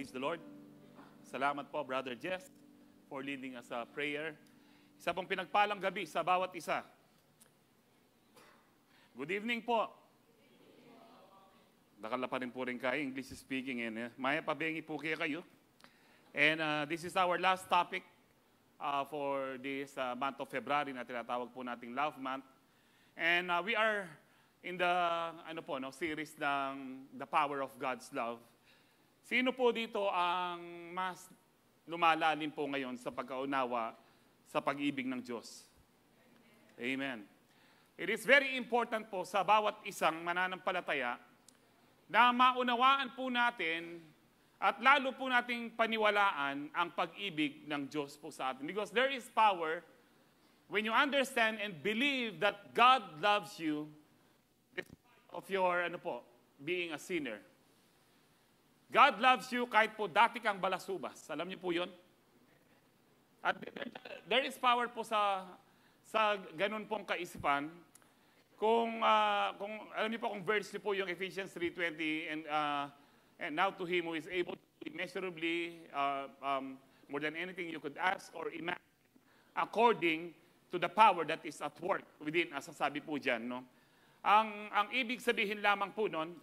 Praise the Lord. Salamat po, Brother Jeff, for leading us a uh, prayer. Isa pong pinagpalang gabi sa bawat isa. Good evening po. Nakala pa rin po rin kayo, English speaking. And, uh, eh, Maya, pabengi po kayo kayo. And uh, this is our last topic uh, for this uh, month of February na tinatawag po nating Love Month. And uh, we are in the ano po, no, series ng The Power of God's Love. Sino po dito ang mas lumalalim po ngayon sa pagkaunawa sa pag-ibig ng Diyos? Amen. It is very important po sa bawat isang mananampalataya na maunawaan po natin at lalo po nating paniwalaan ang pag-ibig ng Diyos po sa atin. Because there is power when you understand and believe that God loves you despite of your ano po, being a sinner. God loves you kahit po dati kang balasubas. Alam niyo po yun? At there is power po sa sa ganun pong kaisipan. Kung, uh, kung alam niyo po kung verse niyo po yung Ephesians 3.20 and, uh, and now to Him who is able to immeasurably uh, um, more than anything you could ask or imagine according to the power that is at work within us, sabi po dyan. No? Ang, ang ibig sabihin lamang po nun,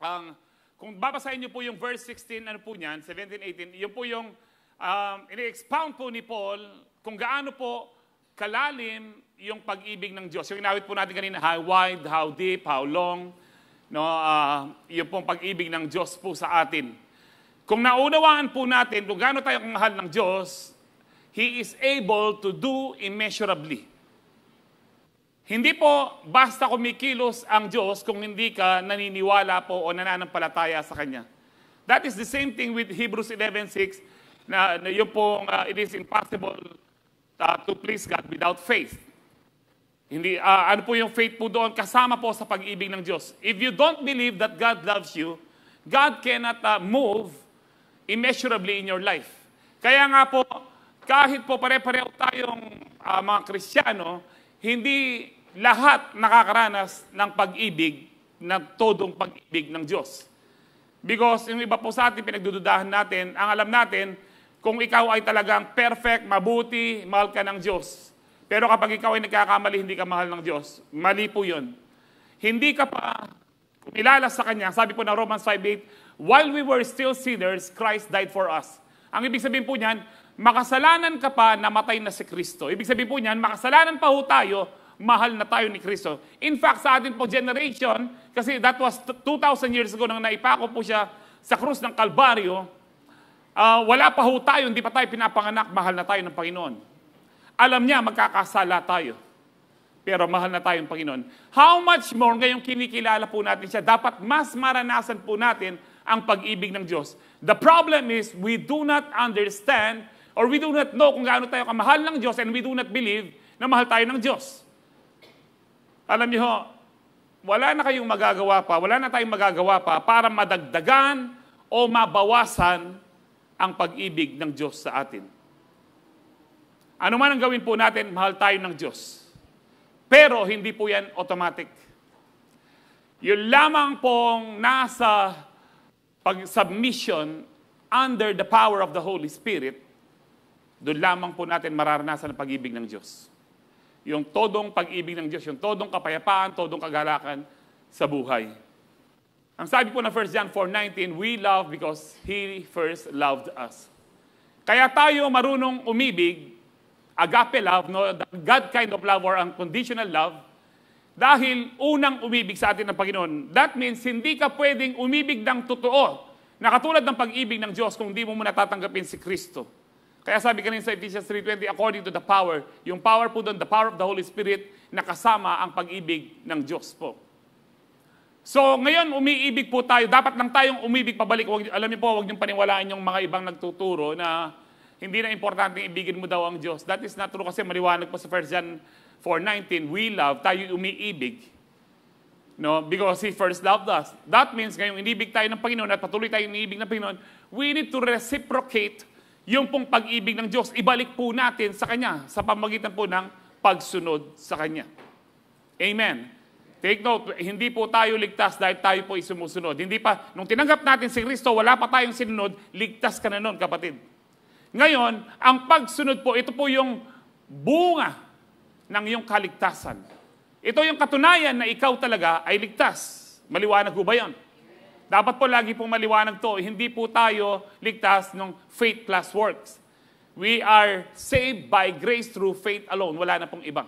ang kung babasahin niyo po yung verse 16, ano po niyan, 17, 18, yun po yung um, ini-expound po ni Paul kung gaano po kalalim yung pag-ibig ng Diyos. Yung inawit po natin kanina, how wide, how deep, how long, no, uh, yung pong pag-ibig ng Diyos po sa atin. Kung naunawaan po natin kung gaano tayo mahal ng Diyos, He is able to do immeasurably. Hindi po basta kumikilos ang Diyos kung hindi ka naniniwala po o nananampalataya sa Kanya. That is the same thing with Hebrews 11.6 na, na yun pong uh, it is impossible uh, to please God without faith. Hindi, uh, ano po yung faith po doon? Kasama po sa pag-ibig ng Diyos. If you don't believe that God loves you, God cannot uh, move immeasurably in your life. Kaya nga po, kahit po pare-pareho tayong uh, mga Kristiyano, hindi lahat nakakaranas ng pag-ibig, ng todong pag-ibig ng Diyos. Because yung iba po sa atin, pinagdududahan natin, ang alam natin, kung ikaw ay talagang perfect, mabuti, mahal ka ng Diyos. Pero kapag ikaw ay nagkakamali, hindi ka mahal ng Diyos. Mali po yun. Hindi ka pa kumilala sa Kanya. Sabi po ng Romans 5.8, While we were still sinners, Christ died for us. Ang ibig sabihin po niyan, makasalanan ka pa, namatay na si Kristo. Ibig sabihin po niyan, makasalanan pa ho tayo, mahal na tayo ni Kristo. In fact, sa atin po generation, kasi that was 2,000 years ago nang naipako po siya sa krus ng Kalbaryo, uh, wala pa ho tayo, hindi pa tayo pinapanganak, mahal na tayo ng Panginoon. Alam niya, magkakasala tayo. Pero mahal na tayo ng Panginoon. How much more ngayong kinikilala po natin siya, dapat mas maranasan po natin ang pag-ibig ng Diyos. The problem is, we do not understand or we do not know kung gaano tayo kamahal ng Diyos and we do not believe na mahal tayo ng Diyos. Alam niyo, wala na kayong magagawa pa, wala na tayong magagawa pa para madagdagan o mabawasan ang pag-ibig ng Diyos sa atin. Ano man ang gawin po natin, mahal tayo ng Diyos. Pero hindi po yan automatic. Yun lamang pong nasa pag-submission under the power of the Holy Spirit, doon lamang po natin mararanasan ang pag-ibig ng Diyos yung todong pag-ibig ng Diyos, yung todong kapayapaan, todong kagalakan sa buhay. Ang sabi po na 1 John 4.19, We love because He first loved us. Kaya tayo marunong umibig, agape love, no, God kind of love or unconditional love, dahil unang umibig sa atin ng Panginoon. That means, hindi ka pwedeng umibig ng totoo, na katulad ng pag-ibig ng Diyos kung hindi mo muna tatanggapin si Kristo. Kaya sabi kanina sa Ephesians 3.20, according to the power, yung power po doon, the power of the Holy Spirit, nakasama ang pag-ibig ng Diyos po. So ngayon, umiibig po tayo. Dapat lang tayong umiibig pabalik. Wag, alam niyo po, huwag niyong paniwalaan yung mga ibang nagtuturo na hindi na importante ibigin mo daw ang Diyos. That is not true kasi maliwanag po sa 1 John 4.19, we love, tayo umiibig. No? Because He first loved us. That means ngayong inibig tayo ng Panginoon at patuloy tayong inibig ng Panginoon, we need to reciprocate yung pong pag-ibig ng Diyos, ibalik po natin sa Kanya sa pamagitan po ng pagsunod sa Kanya. Amen. Take note, hindi po tayo ligtas dahil tayo po isumusunod. Hindi pa, nung tinanggap natin si Kristo, wala pa tayong sinunod, ligtas ka na noon, kapatid. Ngayon, ang pagsunod po, ito po yung bunga ng iyong kaligtasan. Ito yung katunayan na ikaw talaga ay ligtas. Maliwanag ko ba yan? Dapat po lagi pong maliwanag to, hindi po tayo ligtas ng faith plus works. We are saved by grace through faith alone. Wala na pong ibang.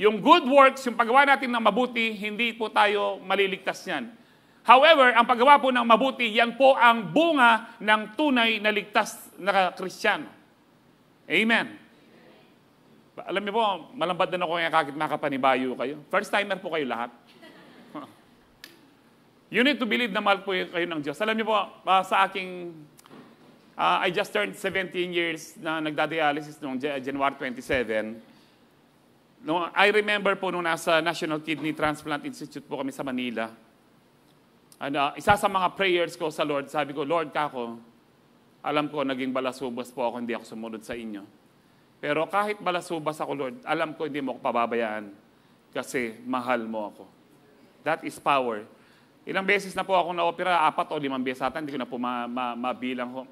Yung good works, yung paggawa natin ng mabuti, hindi po tayo maliligtas niyan. However, ang paggawa po ng mabuti, yan po ang bunga ng tunay na ligtas na Kristiyano. Amen. Alam niyo po, malambad na ako kaya kakit makapanibayo kayo. First timer po kayo lahat. You need to believe na mahal po kayo ng Diyos. Alam niyo po, uh, sa aking, uh, I just turned 17 years na nagdadialysis noong January 27. No, I remember po nung nasa National Kidney Transplant Institute po kami sa Manila. And, uh, isa sa mga prayers ko sa Lord, sabi ko, Lord ka ako, alam ko naging balasubas po ako, hindi ako sumunod sa inyo. Pero kahit balasubas ako, Lord, alam ko hindi mo ako pababayaan kasi mahal mo ako. That is power. Ilang beses na po ako na-opera, apat o limang beses ata, hindi ko na po mabilang ho.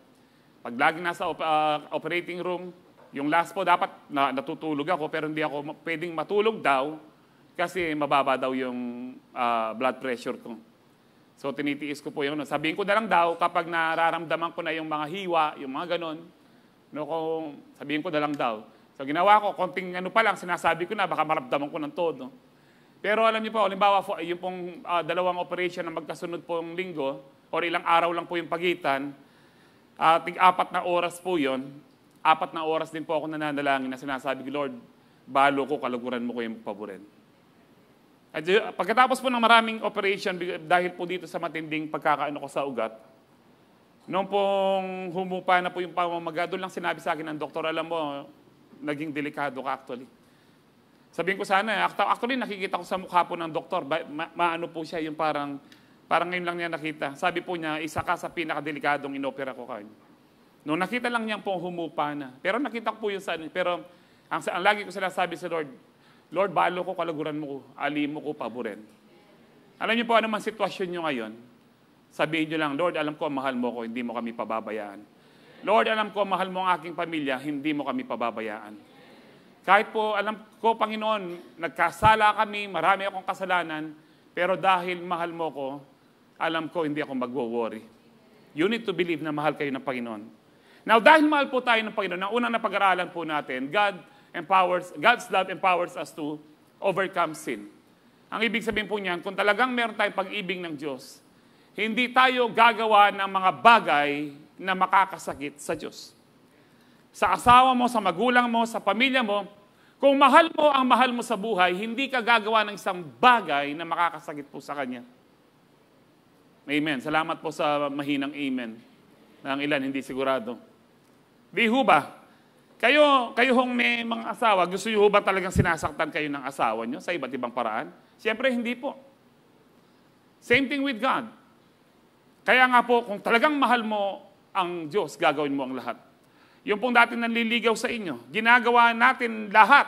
Pag lagi nasa op- uh, operating room, yung last po dapat na, natutulog ako pero hindi ako pwedeng matulog daw kasi mababa daw yung uh, blood pressure ko. So tinitiis ko po yun. Ano. Sabihin ko na lang daw kapag nararamdaman ko na yung mga hiwa, yung mga ganun, no, kung sabihin ko na lang daw. So ginawa ko, konting ano pa lang, sinasabi ko na, baka maramdaman ko ng todo. Pero alam niyo po, halimbawa po, yung pong uh, dalawang operation na magkasunod pong linggo, or ilang araw lang po yung pagitan, uh, tig-apat na oras po yon apat na oras din po ako nananalangin na sinasabi ko, Lord, balo ko, kaluguran mo ko yung paborin. At pagkatapos po ng maraming operation, dahil po dito sa matinding pagkakaano ko sa ugat, noong pong humupa na po yung pamamaga, doon lang sinabi sa akin ng doktor, alam mo, naging delikado ka actually. Sabihin ko sana, actually nakikita ko sa mukha po ng doktor, ma- maano po siya yung parang, parang ngayon lang niya nakita. Sabi po niya, isa ka sa pinakadelikadong inopera ko kanya. Nung nakita lang niya po humupa na. Pero nakita ko po yun sa Pero ang, ang lagi ko sila sabi sa Lord, Lord, balo ko, kalaguran mo ko, alim mo ko, paborin. Alam niyo po ano man sitwasyon niyo ngayon, sabihin niyo lang, Lord, alam ko, mahal mo ko, hindi mo kami pababayaan. Lord, alam ko, mahal mo ang aking pamilya, hindi mo kami pababayaan. Kahit po alam ko, Panginoon, nagkasala kami, marami akong kasalanan, pero dahil mahal mo ko, alam ko hindi ako magwo-worry. You need to believe na mahal kayo ng Panginoon. Now, dahil mahal po tayo ng Panginoon, ang unang napag-aralan po natin, God empowers, God's love empowers us to overcome sin. Ang ibig sabihin po niyan, kung talagang meron tayong pag-ibig ng Diyos, hindi tayo gagawa ng mga bagay na makakasakit sa Diyos sa asawa mo, sa magulang mo, sa pamilya mo, kung mahal mo ang mahal mo sa buhay, hindi ka gagawa ng isang bagay na makakasakit po sa kanya. Amen. Salamat po sa mahinang amen. Na ang ilan hindi sigurado. Di ho ba? Kayo, kayo hong may mga asawa, gusto nyo ba talagang sinasaktan kayo ng asawa nyo sa iba't ibang paraan? Siyempre, hindi po. Same thing with God. Kaya nga po, kung talagang mahal mo ang Diyos, gagawin mo ang lahat. Yung pong dati nanliligaw sa inyo, ginagawa natin lahat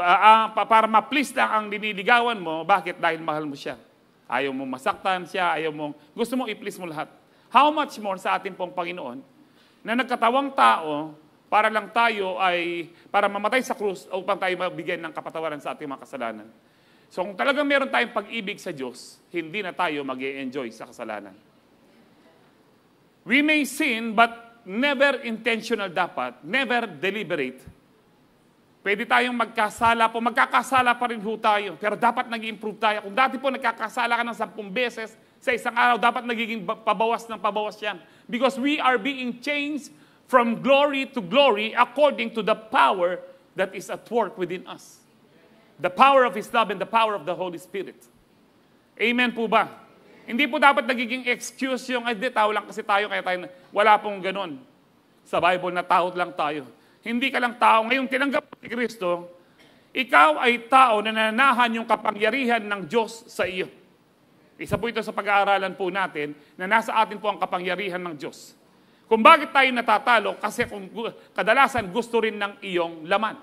ah, para ma-please lang ang diniligawan mo. Bakit? Dahil mahal mo siya. Ayaw mong masaktan siya, ayaw mong, gusto mong i-please mo lahat. How much more sa ating pong Panginoon na nagkatawang tao para lang tayo ay, para mamatay sa krus upang tayo mabigyan ng kapatawaran sa ating mga kasalanan. So kung talagang meron tayong pag-ibig sa Diyos, hindi na tayo mag enjoy sa kasalanan. We may sin, but never intentional dapat, never deliberate. Pwede tayong magkasala po, magkakasala pa rin po tayo, pero dapat nag improve tayo. Kung dati po nagkakasala ka ng sampung beses sa isang araw, dapat nagiging pabawas ng pabawas yan. Because we are being changed from glory to glory according to the power that is at work within us. The power of His love and the power of the Holy Spirit. Amen po ba? Hindi po dapat nagiging excuse yung, hindi, tao lang kasi tayo, kaya tayo, wala pong ganun. Sa Bible na tao lang tayo. Hindi ka lang tao. Ngayon, tinanggap mo ni Kristo, ikaw ay tao na nananahan yung kapangyarihan ng Diyos sa iyo. Isa po ito sa pag-aaralan po natin na nasa atin po ang kapangyarihan ng Diyos. Kung bakit tayo natatalo, kasi kung kadalasan gusto rin ng iyong laman.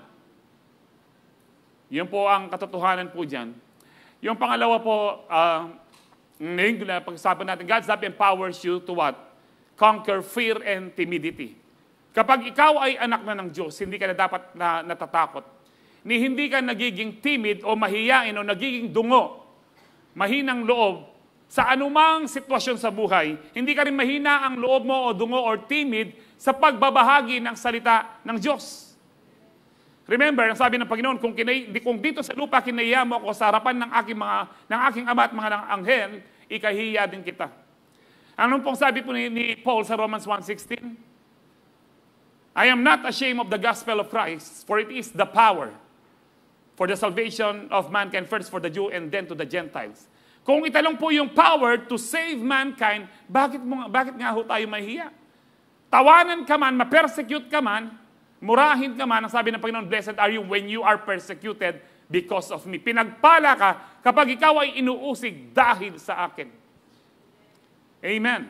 Yun po ang katotohanan po dyan. Yung pangalawa po, uh, ngayon, na pag-usapan natin, God's love empowers you to what? Conquer fear and timidity. Kapag ikaw ay anak na ng Diyos, hindi ka na dapat na natatakot. Ni hindi ka nagiging timid o mahiyain o nagiging dungo, mahinang loob sa anumang sitwasyon sa buhay, hindi ka rin mahina ang loob mo o dungo or timid sa pagbabahagi ng salita ng Diyos. Remember, ang sabi ng Panginoon, kung, kinay, kung dito sa lupa kinaya mo ako sa harapan ng aking, mga, ng aking ama at mga anghel, ikahiya din kita. Ano pong sabi po ni, ni Paul sa Romans 1.16? I am not ashamed of the gospel of Christ, for it is the power for the salvation of mankind, first for the Jew and then to the Gentiles. Kung italong po yung power to save mankind, bakit, mo, bakit nga ho tayo mahiya? Tawanan ka man, ma-persecute ka man, murahin ka man, ang sabi ng Panginoon, blessed are you when you are persecuted because of me. Pinagpala ka kapag ikaw ay inuusig dahil sa akin. Amen.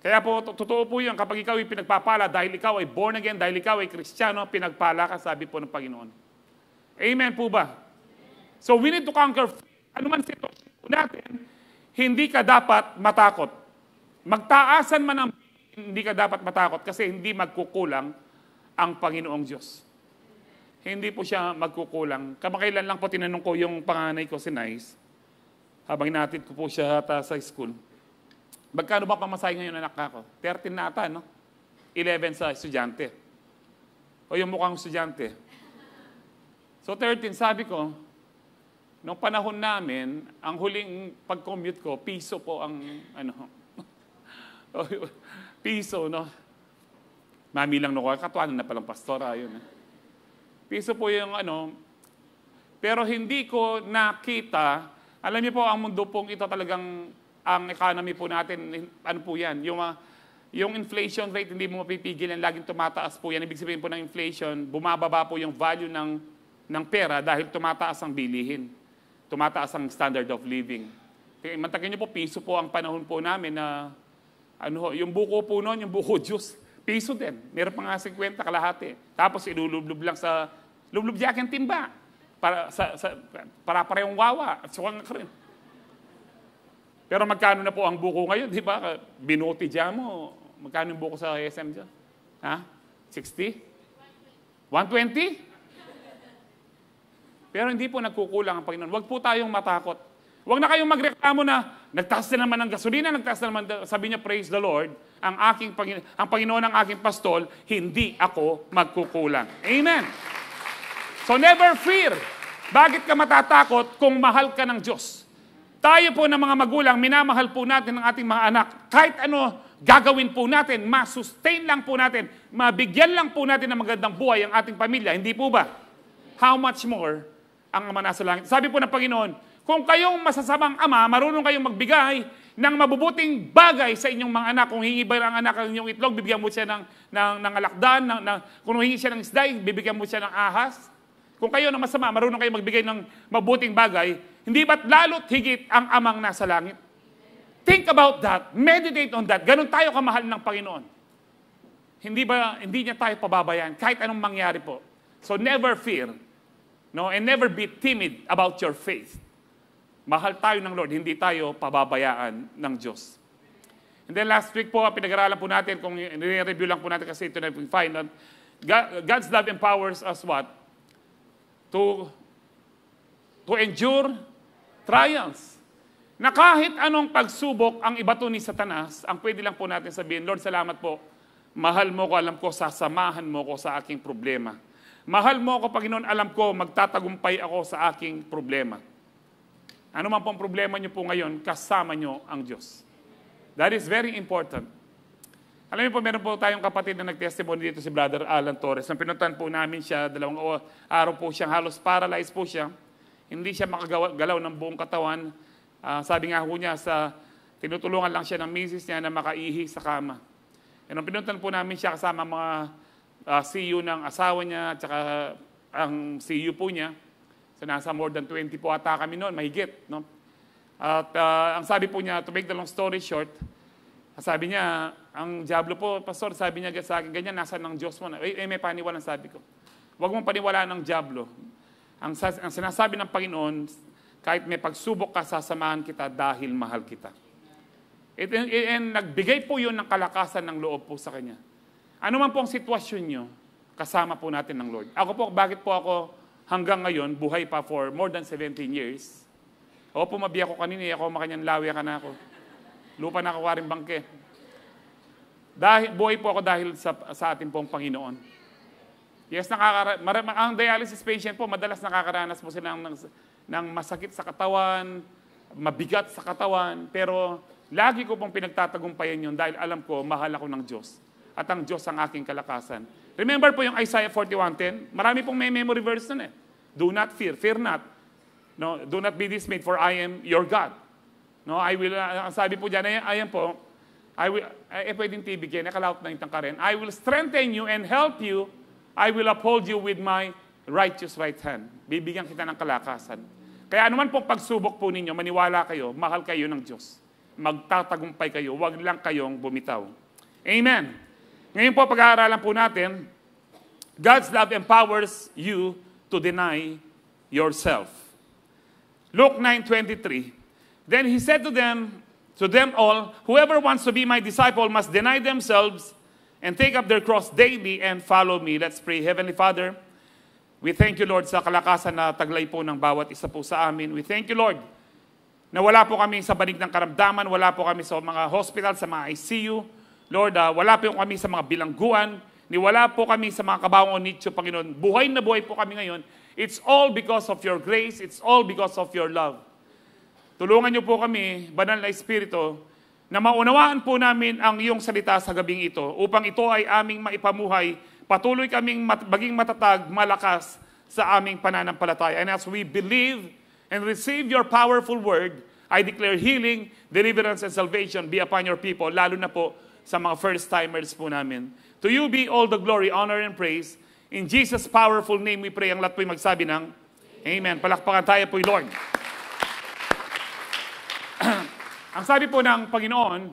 Kaya po, totoo po yun, kapag ikaw ay pinagpapala dahil ikaw ay born again, dahil ikaw ay kristyano, pinagpala ka, sabi po ng Panginoon. Amen po ba? So we need to conquer ano man sitwasyon natin, hindi ka dapat matakot. Magtaasan man ang hindi ka dapat matakot kasi hindi magkukulang ang Panginoong Diyos hindi po siya magkukulang. Kamakailan lang po tinanong ko yung panganay ko si Nice, habang natin ko po siya hata sa school. Magkano ba pamasahe ngayon anak ko? 13 na ata, no? 11 sa estudyante. O yung mukhang estudyante. So 13, sabi ko, nung panahon namin, ang huling pag-commute ko, piso po ang, ano, piso, no? Mami lang nung nakuha, katuanan na palang pastora, yun. Eh. Piso po yung ano. Pero hindi ko nakita, alam niyo po, ang mundo pong ito talagang, ang economy po natin, ano po yan, yung, uh, yung inflation rate, hindi mo mapipigilan, laging tumataas po yan. Ibig sabihin po ng inflation, bumababa po yung value ng, ng pera dahil tumataas ang bilihin. Tumataas ang standard of living. Mantakin niyo po, piso po ang panahon po namin na, ano, yung buko po noon, yung buko juice, piso din. Meron pa nga 50 kalahati. Tapos ilulublob lang sa Lublubyakin timba. Para, sa, sa, para parehong wawa at sukang ka Pero magkano na po ang buko ngayon, di ba? Binuti dyan mo. Magkano yung buko sa SM dyan? Ha? 60? 120? Pero hindi po nagkukulang ang Panginoon. Huwag po tayong matakot. Huwag na kayong magreklamo na nagtaas na naman ng gasolina, nagtaas na naman, sabi niya, praise the Lord, ang, aking, Panginoon, ang Panginoon ng aking pastol, hindi ako magkukulang. Amen. So never fear. Bakit ka matatakot kung mahal ka ng Diyos? Tayo po ng mga magulang, minamahal po natin ang ating mga anak. Kahit ano gagawin po natin, masustain lang po natin, mabigyan lang po natin ng magandang buhay ang ating pamilya. Hindi po ba? How much more ang Ama nasa langit? Sabi po ng Panginoon, kung kayong masasamang ama, marunong kayong magbigay ng mabubuting bagay sa inyong mga anak. Kung hingi ba ang anak ang inyong itlog, bibigyan mo siya ng, ng, ng alakdan. Ng, ng, kung hingi siya ng isda, bibigyan mo siya ng ahas. Kung kayo ng masama, marunong kayo magbigay ng mabuting bagay, hindi ba't lalo't higit ang amang nasa langit? Think about that. Meditate on that. Ganon tayo kamahal ng Panginoon. Hindi ba hindi niya tayo pababayaan kahit anong mangyari po. So never fear. No, and never be timid about your faith. Mahal tayo ng Lord, hindi tayo pababayaan ng Diyos. And then last week po, pinag-aralan po natin, kung nire-review lang po natin kasi ito na yung final, God's love empowers us what? to, to endure trials. Na kahit anong pagsubok ang ibato ni Satanas, ang pwede lang po natin sabihin, Lord, salamat po. Mahal mo ko, alam ko, sasamahan mo ko sa aking problema. Mahal mo ako, Panginoon, alam ko, magtatagumpay ako sa aking problema. Ano man pong problema niyo po ngayon, kasama niyo ang Diyos. That is very important. Alam niyo po, meron po tayong kapatid na nagtestimony dito si Brother Alan Torres. Nang pinuntan po namin siya, dalawang araw po siyang halos paralyzed po siya. Hindi siya makagalaw ng buong katawan. Uh, sabi nga po niya, sa, tinutulungan lang siya ng misis niya na makaihi sa kama. And nung pinuntan po namin siya kasama mga uh, ah, CU e ng asawa niya at saka ang CEO po niya. So nasa more than 20 po ata kami noon, mahigit. No? At uh, ang sabi po niya, to make the long story short, sabi niya, ang Diablo po, Pastor, sabi niya sa akin, ganyan, nasa ng Diyos mo Eh, eh may paniwalaan, sabi ko. Huwag mong paniwalaan ng Diablo. Ang, ang sinasabi ng Panginoon, kahit may pagsubok ka, sasamahan kita dahil mahal kita. And, and, and nagbigay po yun ng kalakasan ng loob po sa Kanya. Ano man po ang sitwasyon nyo, kasama po natin ng Lord. Ako po, bakit po ako hanggang ngayon, buhay pa for more than 17 years? Opo, mabi ako kanina, eh. ako makanyan lawi ka na ako. Lupa na kawaring bangke. Dahil, buhay po ako dahil sa, sa ating pong Panginoon. Yes, nakakara- ang dialysis patient po, madalas nakakaranas po sila ng, ng masakit sa katawan, mabigat sa katawan, pero lagi ko pong pinagtatagumpayan yun dahil alam ko, mahal ako ng Diyos. At ang Diyos ang aking kalakasan. Remember po yung Isaiah 41.10? Marami pong may memory verse nun eh. Do not fear, fear not. No, do not be dismayed for I am your God. No, I will, uh, sabi po dyan, ayan, ayan po, I will, eh, eh pwedeng tibig yan, nakalaut na yung tangkaren. I will strengthen you and help you. I will uphold you with my righteous right hand. Bibigyan kita ng kalakasan. Kaya anuman pong pagsubok po ninyo, maniwala kayo, mahal kayo ng Diyos. Magtatagumpay kayo, huwag lang kayong bumitaw. Amen. Ngayon po, pag-aaralan po natin, God's love empowers you to deny yourself. Luke 9.23 Then he said to them, to them all, whoever wants to be my disciple must deny themselves and take up their cross daily and follow me. Let's pray. Heavenly Father, we thank you, Lord, sa kalakasan na taglay po ng bawat isa po sa amin. We thank you, Lord, na wala po kami sa banig ng karamdaman, wala po kami sa mga hospital, sa mga ICU. Lord, uh, wala po kami sa mga bilangguan, ni wala po kami sa mga kabaong nicho, Panginoon. Buhay na buhay po kami ngayon. It's all because of your grace. It's all because of your love. Tulungan niyo po kami, banal na Espiritu, na maunawaan po namin ang iyong salita sa gabing ito upang ito ay aming maipamuhay, patuloy kaming mat- maging matatag, malakas sa aming pananampalataya. And as we believe and receive your powerful word, I declare healing, deliverance, and salvation be upon your people, lalo na po sa mga first-timers po namin. To you be all the glory, honor, and praise. In Jesus' powerful name we pray. Ang lahat po'y magsabi ng Amen. Palakpakan tayo po'y Lord. ang sabi po ng Panginoon,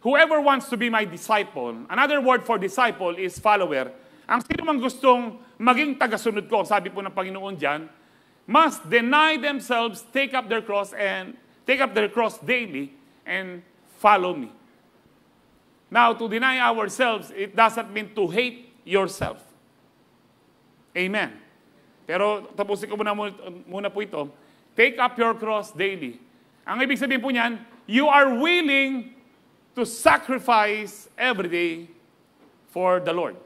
whoever wants to be my disciple, another word for disciple is follower, ang sino mang gustong maging tagasunod ko, sabi po ng Panginoon dyan, must deny themselves, take up their cross and take up their cross daily and follow me. Now, to deny ourselves, it doesn't mean to hate yourself. Amen. Pero tapusin ko muna, muna po ito. Take up your cross daily ang ibig sabihin po niyan, you are willing to sacrifice every day for the Lord.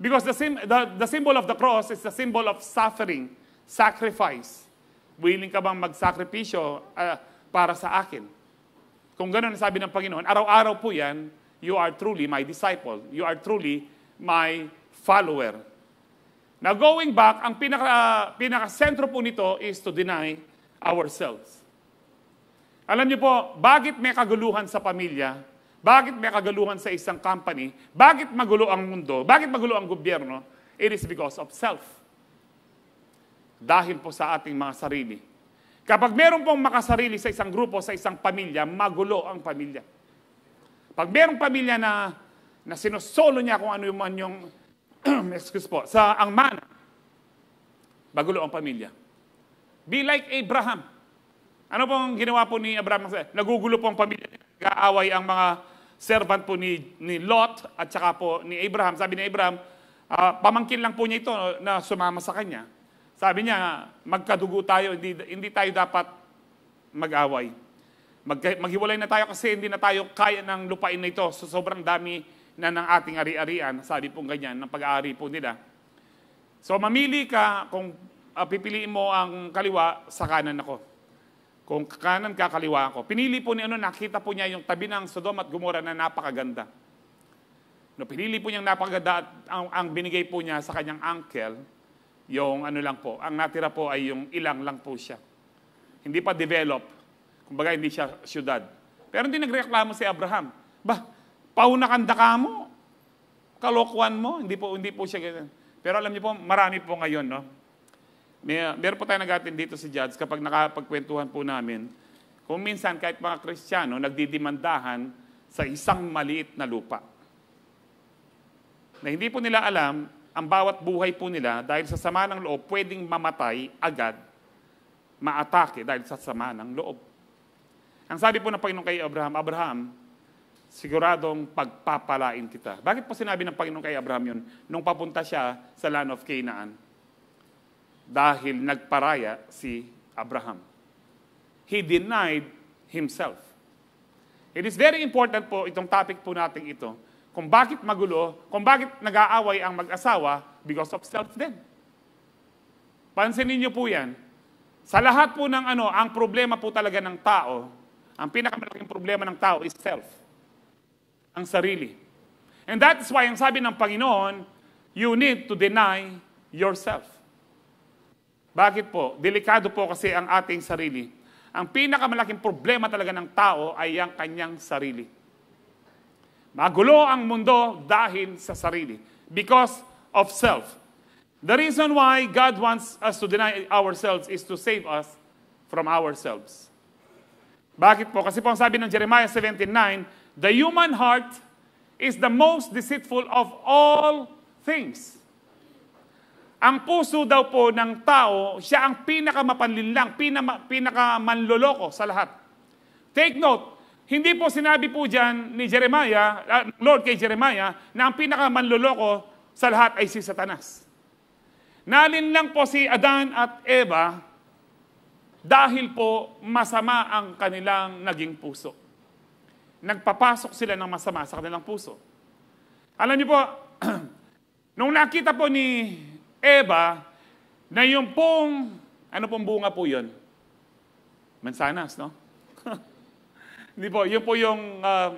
Because the, sim- the, the symbol of the cross is the symbol of suffering, sacrifice. Willing ka bang magsakripisyo uh, para sa akin? Kung ganun sabi ng Panginoon, araw-araw po yan, you are truly my disciple. You are truly my follower. Now going back, ang pinaka, ah, pinaka-sentro po nito is to deny ourselves. Alam niyo po, bakit may kaguluhan sa pamilya? Bakit may kaguluhan sa isang company? Bakit magulo ang mundo? Bakit magulo ang gobyerno? It is because of self. Dahil po sa ating mga sarili. Kapag meron pong makasarili sa isang grupo, sa isang pamilya, magulo ang pamilya. Pag merong pamilya na, na sinusolo niya kung ano yung man yung, excuse po, sa ang man, magulo ang pamilya. Be like Abraham. Ano pong ginawa po ni Abraham? Nagugulo po ang pamilya Nag-aaway ang mga servant po ni, ni Lot at saka po ni Abraham. Sabi ni Abraham, uh, pamangkin lang po niya ito na sumama sa kanya. Sabi niya, magkadugo tayo, hindi, hindi tayo dapat mag-away. Mag, maghiwalay na tayo kasi hindi na tayo kaya ng lupain na ito. So, sobrang dami na ng ating ari-arian. Sabi po ganyan, ng pag-aari po nila. So mamili ka kung uh, pipiliin mo ang kaliwa, sa kanan ako kung kanan kakaliwa ko. Pinili po ni ano, nakita po niya yung tabi ng Sodom at Gomorrah na napakaganda. No, pinili po niyang napakaganda at ang, ang binigay po niya sa kanyang uncle, yung ano lang po, ang natira po ay yung ilang lang po siya. Hindi pa develop. Kumbaga hindi siya syudad. Pero hindi nagreklamo si Abraham. Ba, paunakanda ka mo. Kalokuan mo. Hindi po, hindi po siya ganyan. Pero alam niyo po, marami po ngayon, no? May, meron po tayo nag dito si Judge kapag nakapagkwentuhan po namin, kung minsan kahit mga Kristiyano nagdidimandahan sa isang maliit na lupa. Na hindi po nila alam, ang bawat buhay po nila dahil sa sama ng loob, pwedeng mamatay agad, maatake dahil sa sama ng loob. Ang sabi po ng Panginoon kay Abraham, Abraham, siguradong pagpapalain kita. Bakit po sinabi ng Panginoon kay Abraham yun? Nung papunta siya sa land of Canaan, dahil nagparaya si Abraham. He denied himself. It is very important po itong topic po natin ito kung bakit magulo, kung bakit nag-aaway ang mag-asawa because of self din. Pansinin niyo po yan. Sa lahat po ng ano, ang problema po talaga ng tao, ang pinakamalaking problema ng tao is self. Ang sarili. And that's why ang sabi ng Panginoon, you need to deny yourself. Bakit po? Delikado po kasi ang ating sarili. Ang pinakamalaking problema talaga ng tao ay ang kanyang sarili. Magulo ang mundo dahil sa sarili. Because of self. The reason why God wants us to deny ourselves is to save us from ourselves. Bakit po? Kasi po ang sabi ng Jeremiah 17.9, The human heart is the most deceitful of all things ang puso daw po ng tao, siya ang pinakamapanlinlang, pinama, pinakamanloloko sa lahat. Take note, hindi po sinabi po dyan ni Jeremiah, uh, Lord kay Jeremiah, na ang pinakamanloloko sa lahat ay si Satanas. Nalinlang po si Adan at Eva dahil po masama ang kanilang naging puso. Nagpapasok sila ng masama sa kanilang puso. Alam niyo po, nung nakita po ni Eva na yung pong, ano pong bunga po yun? Mansanas, no? Hindi po, yun po yung uh,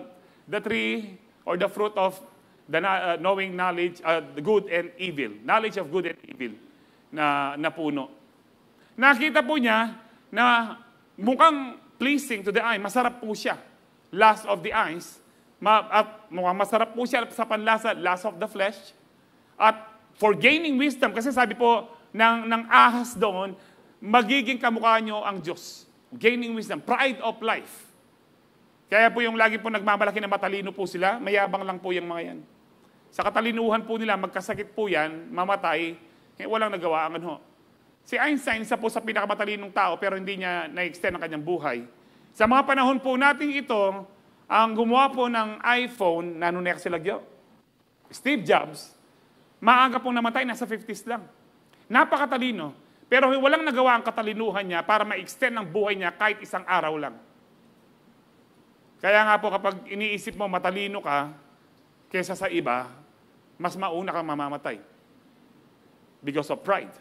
the tree or the fruit of the uh, knowing knowledge, uh, good and evil. Knowledge of good and evil na, na puno. Nakita po niya na mukhang pleasing to the eye. Masarap po siya. Last of the eyes. Ma, at mukhang masarap po siya sa panlasa, last of the flesh. At For gaining wisdom, kasi sabi po ng, ng ahas doon, magiging kamukha nyo ang Diyos. Gaining wisdom, pride of life. Kaya po yung lagi po nagmamalaki na matalino po sila, mayabang lang po yung mga yan. Sa katalinuhan po nila, magkasakit po yan, mamatay, eh, walang nagawa ang ano. Si Einstein, isa po sa pinakamatalinong tao, pero hindi niya na-extend ang kanyang buhay. Sa mga panahon po natin ito, ang gumawa po ng iPhone, nanuneksilagyo. Steve Jobs, Maaga pong namatay, nasa 50s lang. Napakatalino. Pero walang nagawa ang katalinuhan niya para ma-extend ang buhay niya kahit isang araw lang. Kaya nga po kapag iniisip mo matalino ka kesa sa iba, mas mauna kang mamamatay. Because of pride.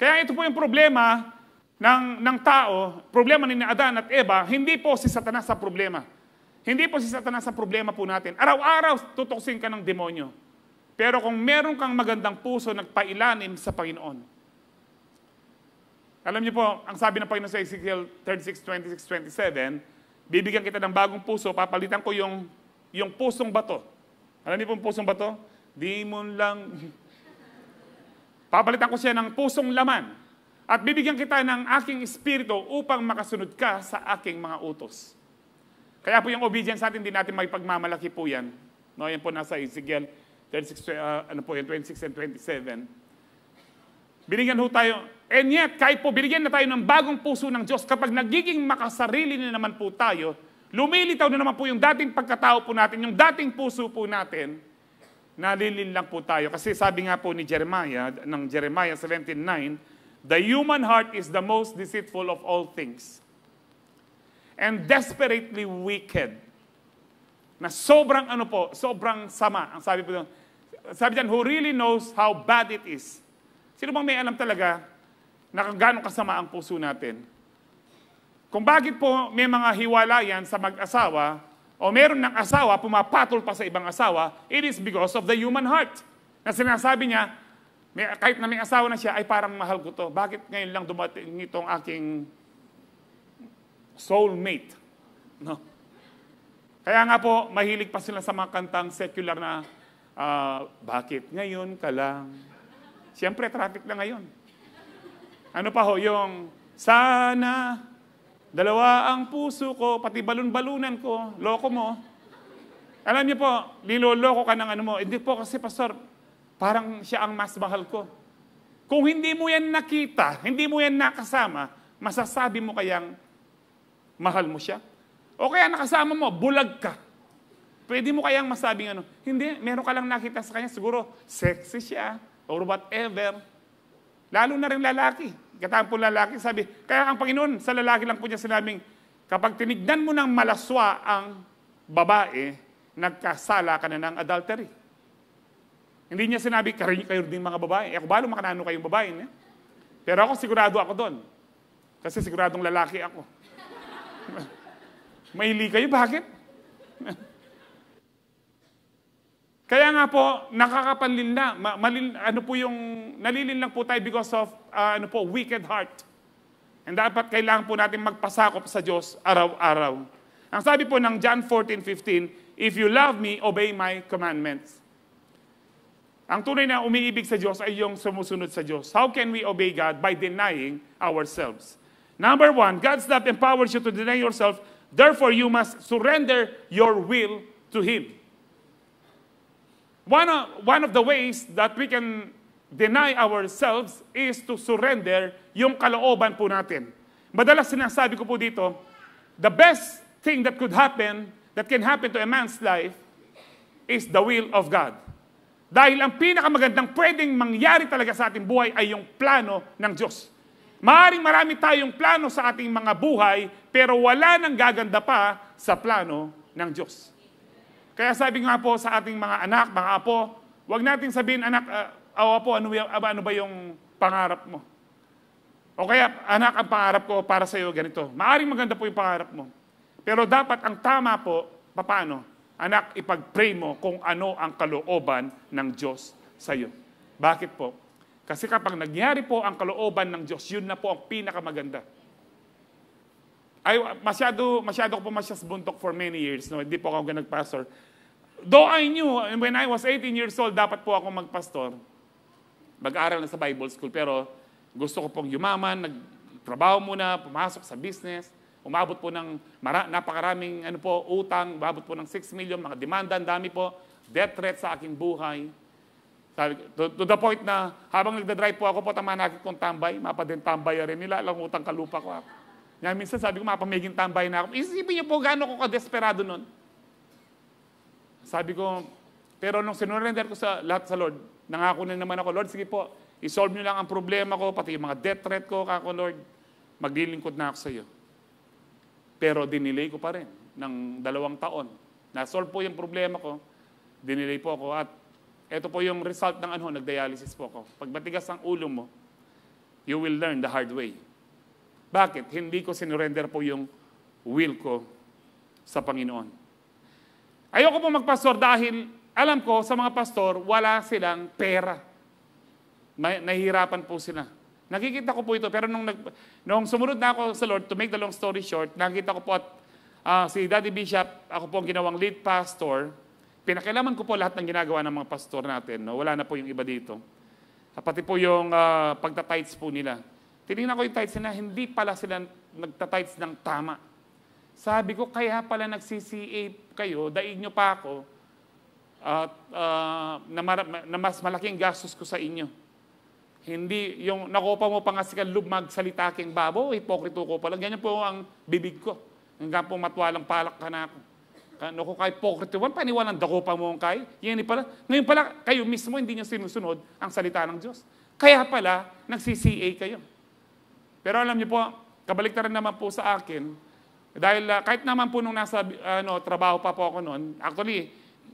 Kaya ito po yung problema ng, ng tao, problema ni Adan at Eva, hindi po si Satanas ang problema. Hindi po si Satanas ang problema po natin. Araw-araw tutuksin ka ng demonyo. Pero kung meron kang magandang puso, nagpailanim sa Panginoon. Alam niyo po, ang sabi ng Panginoon sa Ezekiel 36, 26, 27, bibigyan kita ng bagong puso, papalitan ko yung, yung pusong bato. Alam niyo po yung pusong bato? Demon lang... Papalitan ko siya ng pusong laman. At bibigyan kita ng aking espiritu upang makasunod ka sa aking mga utos. Kaya po yung obedience natin, hindi natin may pagmamalaki po yan. No, yan po nasa Ezekiel 26, uh, ano po yun, 26 and 27. Binigyan ho tayo, and yet, kahit po binigyan na tayo ng bagong puso ng Diyos, kapag nagiging makasarili na naman po tayo, lumilitaw na naman po yung dating pagkatao po natin, yung dating puso po natin, nalilin lang po tayo. Kasi sabi nga po ni Jeremiah, ng Jeremiah 17.9, The human heart is the most deceitful of all things and desperately wicked. Na sobrang ano po, sobrang sama. Ang sabi po doon, sabi dyan, who really knows how bad it is. Sino bang may alam talaga na gano'ng kasama ang puso natin? Kung bakit po may mga hiwalayan sa mag-asawa o meron ng asawa pumapatol pa sa ibang asawa, it is because of the human heart. Na sinasabi niya, may, kahit na may asawa na siya, ay parang mahal ko to. Bakit ngayon lang dumating itong aking soulmate? No? Kaya nga po, mahilig pa sila sa mga kantang secular na uh, bakit ngayon ka lang? Siyempre, traffic na ngayon. Ano pa ho, yung sana, dalawa ang puso ko, pati balon-balunan ko, loko mo. Alam niyo po, niloloko ka ng ano mo. Hindi po kasi, Pastor, parang siya ang mas mahal ko. Kung hindi mo yan nakita, hindi mo yan nakasama, masasabi mo kayang mahal mo siya? O kaya nakasama mo, bulag ka. Pwede mo kayang masabing ano, hindi, meron ka lang nakita sa kanya, siguro sexy siya, or whatever. Lalo na rin lalaki. Katampo lalaki, sabi, kaya ang Panginoon, sa lalaki lang po niya sinabing, kapag tinignan mo ng malaswa ang babae, nagkasala ka na ng adultery. Hindi niya sinabi, kayo, kayo din mga babae. E ako ba, lumakanano kayong babae? Ne? Pero ako, sigurado ako doon. Kasi siguradong lalaki ako. Maili kayo, bakit? Kaya nga po, nakakapanlil na. malil, ano po yung, nalilin lang po tayo because of, uh, ano po, wicked heart. And dapat kailangan po natin magpasakop sa Diyos araw-araw. Ang sabi po ng John 14:15, If you love me, obey my commandments. Ang tunay na umiibig sa Diyos ay yung sumusunod sa Diyos. How can we obey God? By denying ourselves. Number one, God's love empowers you to deny yourself. Therefore, you must surrender your will to Him. One of, one of the ways that we can deny ourselves is to surrender yung kalooban po natin. Madalas sinasabi ko po dito, the best thing that could happen, that can happen to a man's life, is the will of God. Dahil ang pinakamagandang pwedeng mangyari talaga sa ating buhay ay yung plano ng Diyos. Maaring marami tayong plano sa ating mga buhay, pero wala nang gaganda pa sa plano ng Diyos. Kaya sabi nga po sa ating mga anak, mga apo, wag nating sabihin, anak, uh, ah, awa ah, po, ano, aba, ah, ano ba yung pangarap mo? O kaya, anak, ang pangarap ko para sa iyo ganito. Maaring maganda po yung pangarap mo. Pero dapat ang tama po, paano? Anak, ipag-pray mo kung ano ang kalooban ng Diyos sa iyo. Bakit po? Kasi kapag nangyari po ang kalooban ng Diyos, yun na po ang pinakamaganda. Ay, masyado, masyado ko po masyas buntok for many years. No? Hindi po ako nag-pastor. Though I knew, when I was 18 years old, dapat po ako magpastor. Mag-aaral na sa Bible school, pero gusto ko pong yumaman, nagtrabaho muna, pumasok sa business, umabot po ng mara- napakaraming ano po, utang, umabot po ng 6 million, mga demanda, ang dami po, death threat sa aking buhay. Sabi, to, to the point na habang nagda-drive po ako po, tama na kong tambay, mapadin tambay rin nila, lang utang kalupa ko ako. Yan, minsan sabi ko, mapamiging tambay na ako. Isipin niyo po gano'n ko ka-desperado nun. Sabi ko, pero nung sinurrender ko sa lahat sa Lord, nangako na naman ako, Lord, sige po, isolve nyo lang ang problema ko, pati yung mga death threat ko, kako Lord, maglilingkod na ako sa iyo. Pero dinilay ko pa rin ng dalawang taon. Na-solve po yung problema ko, dinilay po ako at ito po yung result ng ano, nagdialysis po ako. Pag matigas ang ulo mo, you will learn the hard way. Bakit? Hindi ko sinurrender po yung will ko sa Panginoon. Ayoko po magpastor dahil alam ko sa mga pastor, wala silang pera. May, nahihirapan po sila. Nakikita ko po ito, pero nung, nag, nung sumunod na ako sa Lord, to make the long story short, nakikita ko po at uh, si Daddy Bishop, ako po ang ginawang lead pastor. Pinakilaman ko po lahat ng ginagawa ng mga pastor natin. No? Wala na po yung iba dito. Ah, pati po yung uh, pagta-tights po nila. Tinignan ko yung tights nila, hindi pala sila nagta-tights ng tama. Sabi ko, kaya pala nag-CCA kayo, daig nyo pa ako, at uh, na, mar- na mas malaking gastos ko sa inyo. Hindi yung nakopa mo pa nga si Kalub magsalita king babo, hipokrito ko pala. Ganyan po ang bibig ko. Hanggang po matwalang palak ka na ako. Ano ko kay hipokrito, paniwalang dako pa mo kay. Yan pala. Ngayon pala, kayo mismo hindi nyo sinusunod ang salita ng Diyos. Kaya pala, nag-CCA kayo. Pero alam niyo po, kabaliktaran naman po sa akin, dahil uh, kahit naman po nung nasa ano, trabaho pa po ako noon, actually,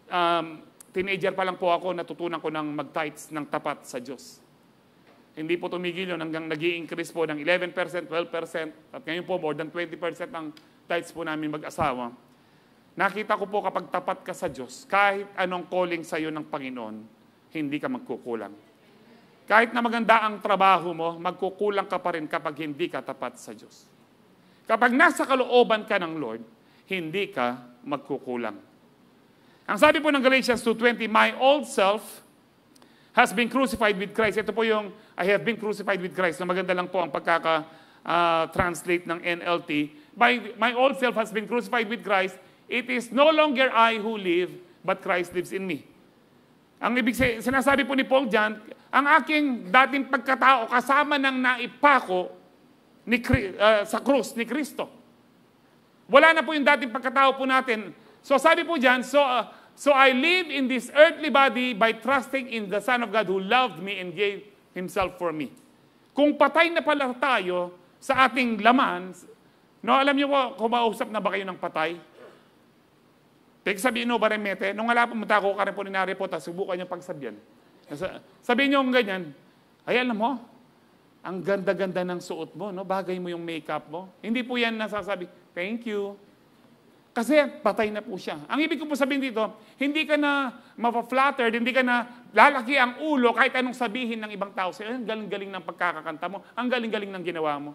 um, teenager pa lang po ako, natutunan ko ng mag-tights ng tapat sa Diyos. Hindi po tumigil yun hanggang nag increase po ng 11%, 12%, at ngayon po more than 20% ang tights po namin mag-asawa. Nakita ko po kapag tapat ka sa Diyos, kahit anong calling sa iyo ng Panginoon, hindi ka magkukulang. Kahit na maganda ang trabaho mo, magkukulang ka pa rin kapag hindi ka tapat sa Diyos. Kapag nasa kalooban ka ng Lord, hindi ka magkukulang. Ang sabi po ng Galatians 2.20, My old self has been crucified with Christ. Ito po yung I have been crucified with Christ. Na maganda lang po ang pagkaka-translate ah, uh, ng NLT. By, my old self has been crucified with Christ. It is no longer I who live, but Christ lives in me. Ang ibig sinasabi po ni Paul dyan, ang aking dating pagkatao kasama ng naipako ni, uh, sa krus ni Kristo. Wala na po yung dating pagkatao po natin. So sabi po dyan, so, uh, so I live in this earthly body by trusting in the Son of God who loved me and gave Himself for me. Kung patay na pala tayo sa ating laman, no, alam niyo po, kumausap na ba kayo ng patay? Teka sabihin no, barang mete, nung ala mo ako, karin po ni Nari po, subukan niyo pagsabihan. Sabihin niyo ganyan, ay alam mo, ang ganda-ganda ng suot mo, no? bagay mo yung makeup mo. Hindi po yan nasasabi, thank you. Kasi patay na po siya. Ang ibig ko po sabihin dito, hindi ka na mapa-flattered, hindi ka na lalaki ang ulo kahit anong sabihin ng ibang tao. Sa'yo, ang galing-galing ng pagkakakanta mo, ang galing-galing ng ginawa mo.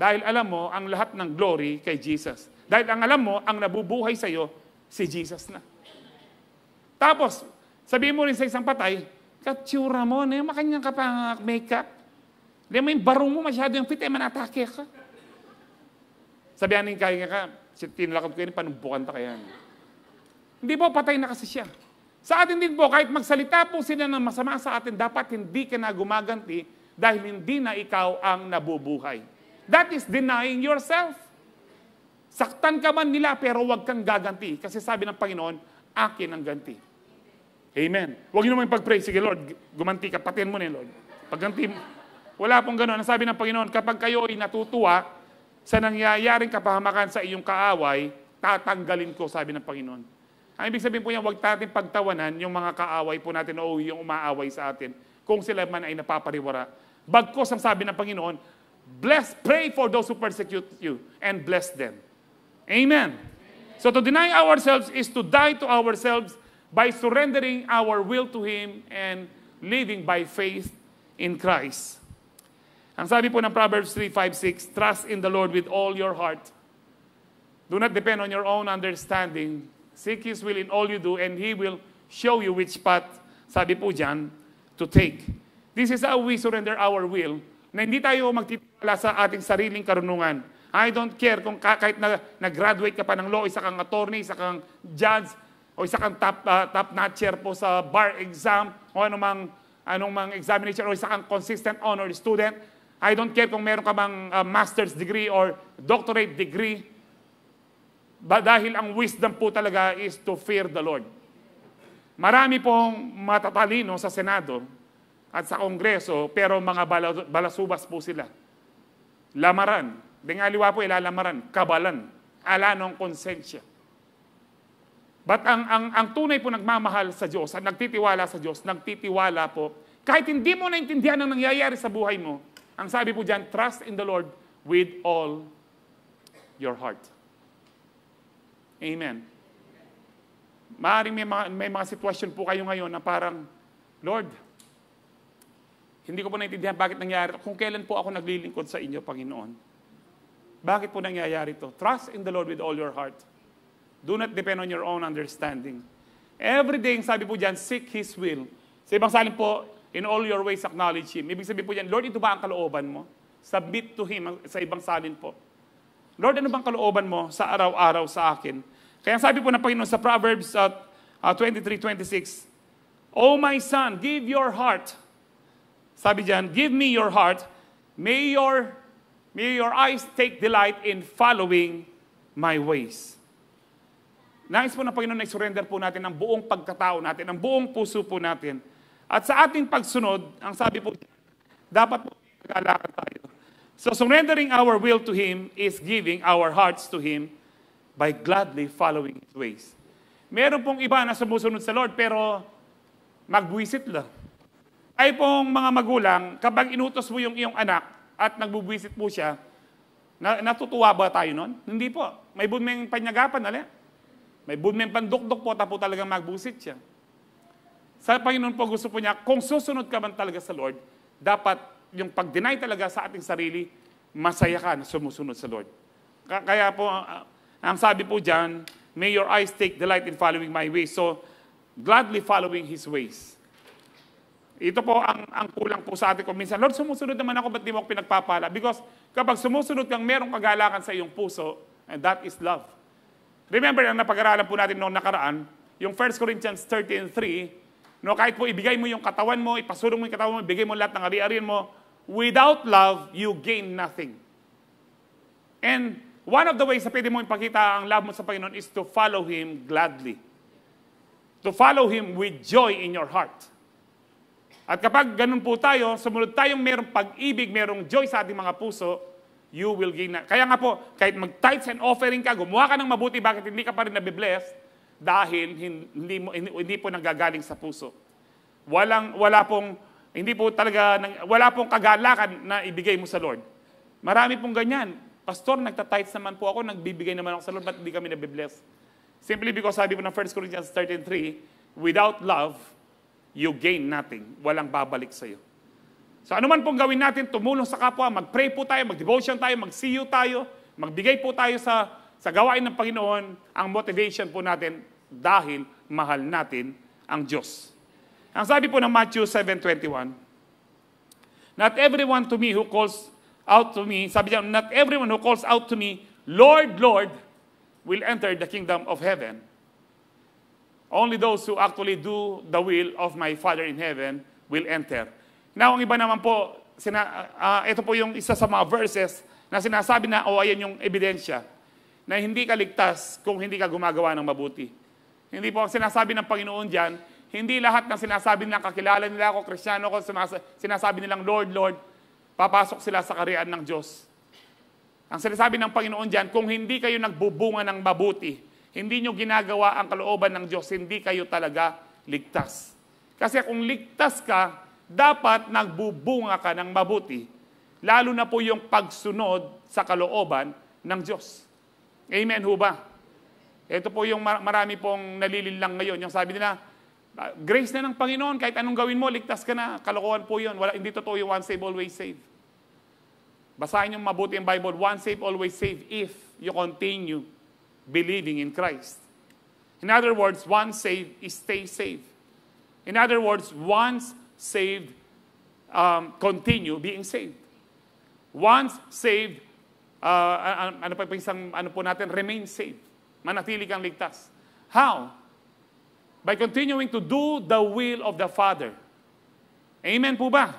Dahil alam mo, ang lahat ng glory kay Jesus. Dahil ang alam mo, ang nabubuhay sa'yo, si Jesus na. Tapos, sabihin mo rin sa isang patay, katsura mo, na ano yung makanyang kapang makeup. Alam mo yung barong mo masyado yung pit, eh, manatake ka. Sabihan niya kaya ka, tinlakab ko yun, panumpukan ta kaya. Hindi po, patay na kasi siya. Sa atin din po, kahit magsalita po sila ng masama sa atin, dapat hindi ka na gumaganti dahil hindi na ikaw ang nabubuhay. That is denying yourself. Saktan ka man nila, pero huwag kang gaganti. Kasi sabi ng Panginoon, akin ang ganti. Amen. Huwag nyo naman pag-pray. Sige, Lord, gumanti ka. Patin mo na, Lord. Pagganti mo. Wala pong ganun. Ang sabi ng Panginoon, kapag kayo ay natutuwa sa nangyayaring kapahamakan sa iyong kaaway, tatanggalin ko, sabi ng Panginoon. Ang ibig sabihin po niya, huwag natin pagtawanan yung mga kaaway po natin o yung umaaway sa atin kung sila man ay napapariwara. Bagkos ang sabi ng Panginoon, bless, pray for those who persecute you and bless them. Amen. Amen. So to deny ourselves is to die to ourselves by surrendering our will to Him and living by faith in Christ. Ang sabi po ng Proverbs 3:5-6, Trust in the Lord with all your heart. Do not depend on your own understanding. Seek His will in all you do, and He will show you which path, sabi po dyan, to take. This is how we surrender our will, na hindi tayo magtitipala sa ating sariling karunungan. I don't care kung kahit na, na-graduate ka pa ng law, isa kang attorney, isa kang judge, o isa kang top, uh, top notcher po sa bar exam, o anumang, anumang examination, o isa kang consistent honor student, I don't care kung meron ka bang uh, master's degree or doctorate degree. Ba, dahil ang wisdom po talaga is to fear the Lord. Marami pong matatalino sa Senado at sa Kongreso, pero mga balasubas po sila. Lamaran. Dengaliwa po ilalamaran. Kabalan. Alanong konsensya. But ang, ang, ang tunay po nagmamahal sa Diyos, at nagtitiwala sa Diyos, nagtitiwala po, kahit hindi mo naintindihan ang nangyayari sa buhay mo, ang sabi po dyan, trust in the Lord with all your heart. Amen. Maaring may may mga sitwasyon po kayo ngayon na parang, Lord, hindi ko po naintindihan bakit nangyari Kung kailan po ako naglilingkod sa inyo, Panginoon. Bakit po nangyayari to? Trust in the Lord with all your heart. Do not depend on your own understanding. Every day, sabi po dyan, seek His will. Sa ibang salin po, In all your ways, acknowledge Him. Ibig sabihin po yan, Lord, ito ba ang kalooban mo? Submit to Him sa ibang salin po. Lord, ano bang kalooban mo sa araw-araw sa akin? Kaya sabi po ng Panginoon sa Proverbs uh, uh, 23 O my son, give your heart. Sabi diyan, give me your heart. May your, may your eyes take delight in following my ways. Nais po ng Panginoon na surrender po natin ang buong pagkatao natin, ang buong puso po natin at sa ating pagsunod, ang sabi po, dapat po naglalakad tayo. So surrendering our will to Him is giving our hearts to Him by gladly following His ways. Meron pong iba na sumusunod sa Lord, pero magbuwisit lang. Tayo pong mga magulang, kapag inutos mo yung iyong anak at nagbubuwisit po siya, na, natutuwa ba tayo noon? Hindi po. May bunmeng panyagapan, alin? May bunmeng pandukdok po, tapo talagang magbusit siya. Sa Panginoon po gusto po niya, kung susunod ka man talaga sa Lord, dapat yung pag-deny talaga sa ating sarili, masaya ka na sumusunod sa Lord. Kaya po, ah, ah, ang sabi po dyan, may your eyes take delight in following my ways. So, gladly following His ways. Ito po ang, ang kulang po sa atin kung minsan, Lord, sumusunod naman ako, ba't di mo ako pinagpapala? Because kapag sumusunod kang merong kagalakan sa iyong puso, and that is love. Remember, ang napag-aralan po natin noong nakaraan, yung 1 Corinthians 13.3, No, kahit po ibigay mo yung katawan mo, ipasulong mo yung katawan mo, ibigay mo lahat ng ari-arian mo, without love, you gain nothing. And one of the ways na pwede mo ipakita ang love mo sa Panginoon is to follow Him gladly. To follow Him with joy in your heart. At kapag ganun po tayo, sumunod tayong merong pag-ibig, merong joy sa ating mga puso, you will gain. Kaya nga po, kahit mag-tithes and offering ka, gumawa ka ng mabuti, bakit hindi ka pa rin nabiblessed? dahil hindi, hindi po nanggagaling sa puso. Walang, wala pong, hindi po talaga, wala pong kagalakan na ibigay mo sa Lord. Marami pong ganyan. Pastor, nagtatights naman po ako, nagbibigay naman ako sa Lord, ba't hindi kami nabibless? Simply because sabi po ng 1 Corinthians 13.3, without love, you gain nothing. Walang babalik sa iyo. So ano man pong gawin natin, tumulong sa kapwa, mag-pray po tayo, mag-devotion tayo, mag-CU tayo, magbigay po tayo sa, sa gawain ng Panginoon, ang motivation po natin, dahil mahal natin ang Diyos. Ang sabi po ng Matthew 7.21, Not everyone to me who calls out to me, sabi niya, not everyone who calls out to me, Lord, Lord, will enter the kingdom of heaven. Only those who actually do the will of my Father in heaven will enter. Now, ang iba naman po, sina, uh, ito po yung isa sa mga verses na sinasabi na, o oh, ayan yung ebidensya, na hindi ka ligtas kung hindi ka gumagawa ng mabuti. Hindi po sinasabi ng Panginoon diyan, hindi lahat ng sinasabi nilang kakilala nila ako, kristyano ko, sinasabi nilang Lord, Lord, papasok sila sa karian ng Diyos. Ang sinasabi ng Panginoon diyan, kung hindi kayo nagbubunga ng mabuti, hindi nyo ginagawa ang kalooban ng Diyos, hindi kayo talaga ligtas. Kasi kung ligtas ka, dapat nagbubunga ka ng mabuti. Lalo na po yung pagsunod sa kalooban ng Diyos. Amen ho ba? Ito po yung marami pong nalililang ngayon. Yung sabi nila, ah, grace na ng Panginoon, kahit anong gawin mo, ligtas ka na. Kalokohan po yun. Wala, hindi totoo yung once saved, always saved. Basahin yung mabuti yung Bible, once saved, always save if you continue believing in Christ. In other words, once saved, stay saved. In other words, once saved, um, continue being saved. Once saved, uh, ano pa isang, ano po natin, remain saved manatili kang ligtas. How? By continuing to do the will of the Father. Amen po ba?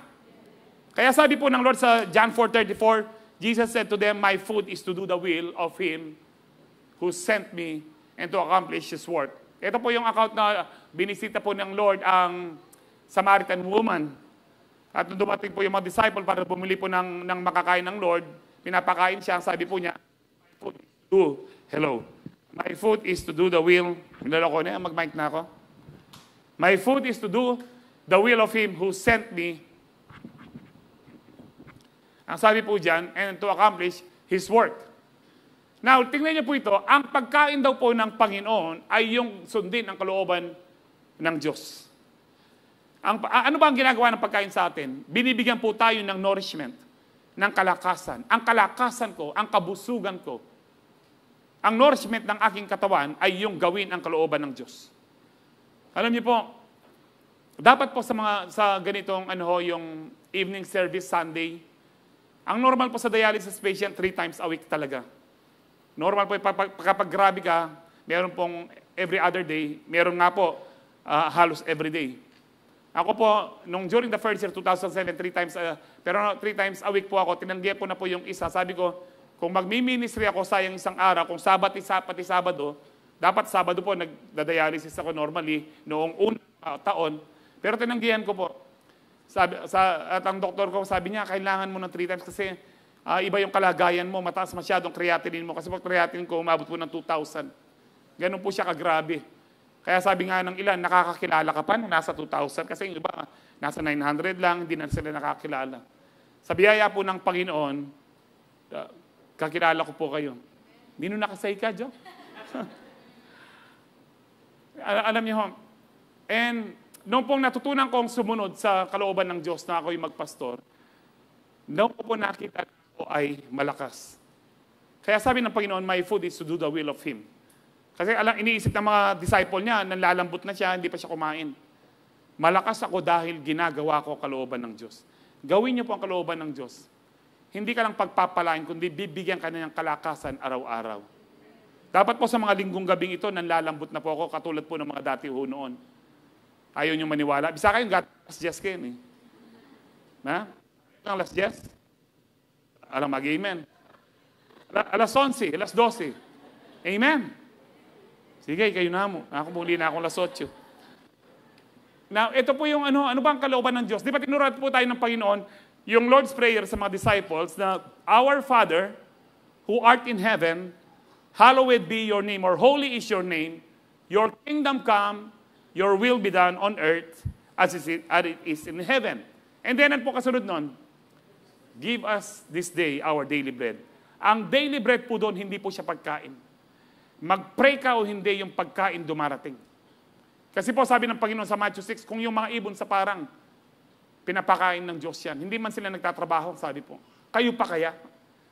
Kaya sabi po ng Lord sa John 4.34, Jesus said to them, My food is to do the will of Him who sent me and to accomplish His work. Ito po yung account na binisita po ng Lord ang Samaritan woman. At dumating po yung mga disciple para bumili po ng, ng makakain ng Lord, pinapakain siya, sabi po niya, food, do, hello. My food is to do the will. Niloloko na, mag-mic na ako. My food is to do the will of Him who sent me. Ang sabi po dyan, and to accomplish His work. Now, tingnan niyo po ito, ang pagkain daw po ng Panginoon ay yung sundin ang kalooban ng Diyos. Ang, ano ba ang ginagawa ng pagkain sa atin? Binibigyan po tayo ng nourishment, ng kalakasan. Ang kalakasan ko, ang kabusugan ko, ang nourishment ng aking katawan ay yung gawin ang kalooban ng Diyos. Alam niyo po, dapat po sa mga sa ganitong ano ho, yung evening service Sunday, ang normal po sa dialysis patient, three times a week talaga. Normal po, eh, kapag grabe ka, meron pong every other day, meron nga po uh, halos every day. Ako po, nung during the first year, 2007, three times, uh, pero three times a week po ako, tinanggiya po na po yung isa. Sabi ko, kung magmi-ministry ako, sayang isang araw. Kung sabat, isa, pati Sabado, dapat Sabado po, nagdadialysis ako normally noong unang uh, taon. Pero tinanggihan ko po. Sabi, sa, at ang doktor ko, sabi niya, kailangan mo ng three times kasi uh, iba yung kalagayan mo, mataas masyadong creatinine mo. Kasi pag creatinine ko, umabot po ng 2,000. Ganun po siya kagrabe. Kaya sabi nga ng ilan, nakakakilala ka pa nung nasa 2,000 kasi yung iba nasa 900 lang, hindi na sila nakakilala. Sa biyaya po ng Panginoon, uh, Kakilala ko po kayo. Hindi nung nakasay ka, Joe. Alam niyo ho, and noong pong natutunan kong sumunod sa kalooban ng Diyos na ako'y magpastor, noong po nakita ko ay malakas. Kaya sabi ng Panginoon, my food is to do the will of Him. Kasi alam, iniisip ng mga disciple niya, nalalambot na siya, hindi pa siya kumain. Malakas ako dahil ginagawa ko kalooban ng Diyos. Gawin niyo po ang kalooban ng Diyos hindi ka lang pagpapalain, kundi bibigyan ka na ng kalakasan araw-araw. Dapat po sa mga linggong gabing ito, nanlalambot na po ako, katulad po ng mga dati ho noon. Ayaw nyo maniwala. Bisa kayong gat last yes kayo. Eh. Na? Ang last yes? Alam mag-amen. Alas 11, alas 12. Amen. Sige, kayo na mo. Ako muli na akong alas 8. Now, ito po yung ano, ano ba ang kalooban ng Diyos? Di ba tinurat po tayo ng Panginoon yung Lord's Prayer sa mga disciples na, Our Father, who art in heaven, hallowed be your name, or holy is your name, your kingdom come, your will be done on earth as it is in heaven. And then, ano po kasunod nun? Give us this day our daily bread. Ang daily bread po doon, hindi po siya pagkain. Mag-pray ka o hindi, yung pagkain dumarating. Kasi po sabi ng Panginoon sa Matthew 6, kung yung mga ibon sa parang Pinapakain ng Diyos yan. Hindi man sila nagtatrabaho, sabi po. Kayo pa kaya?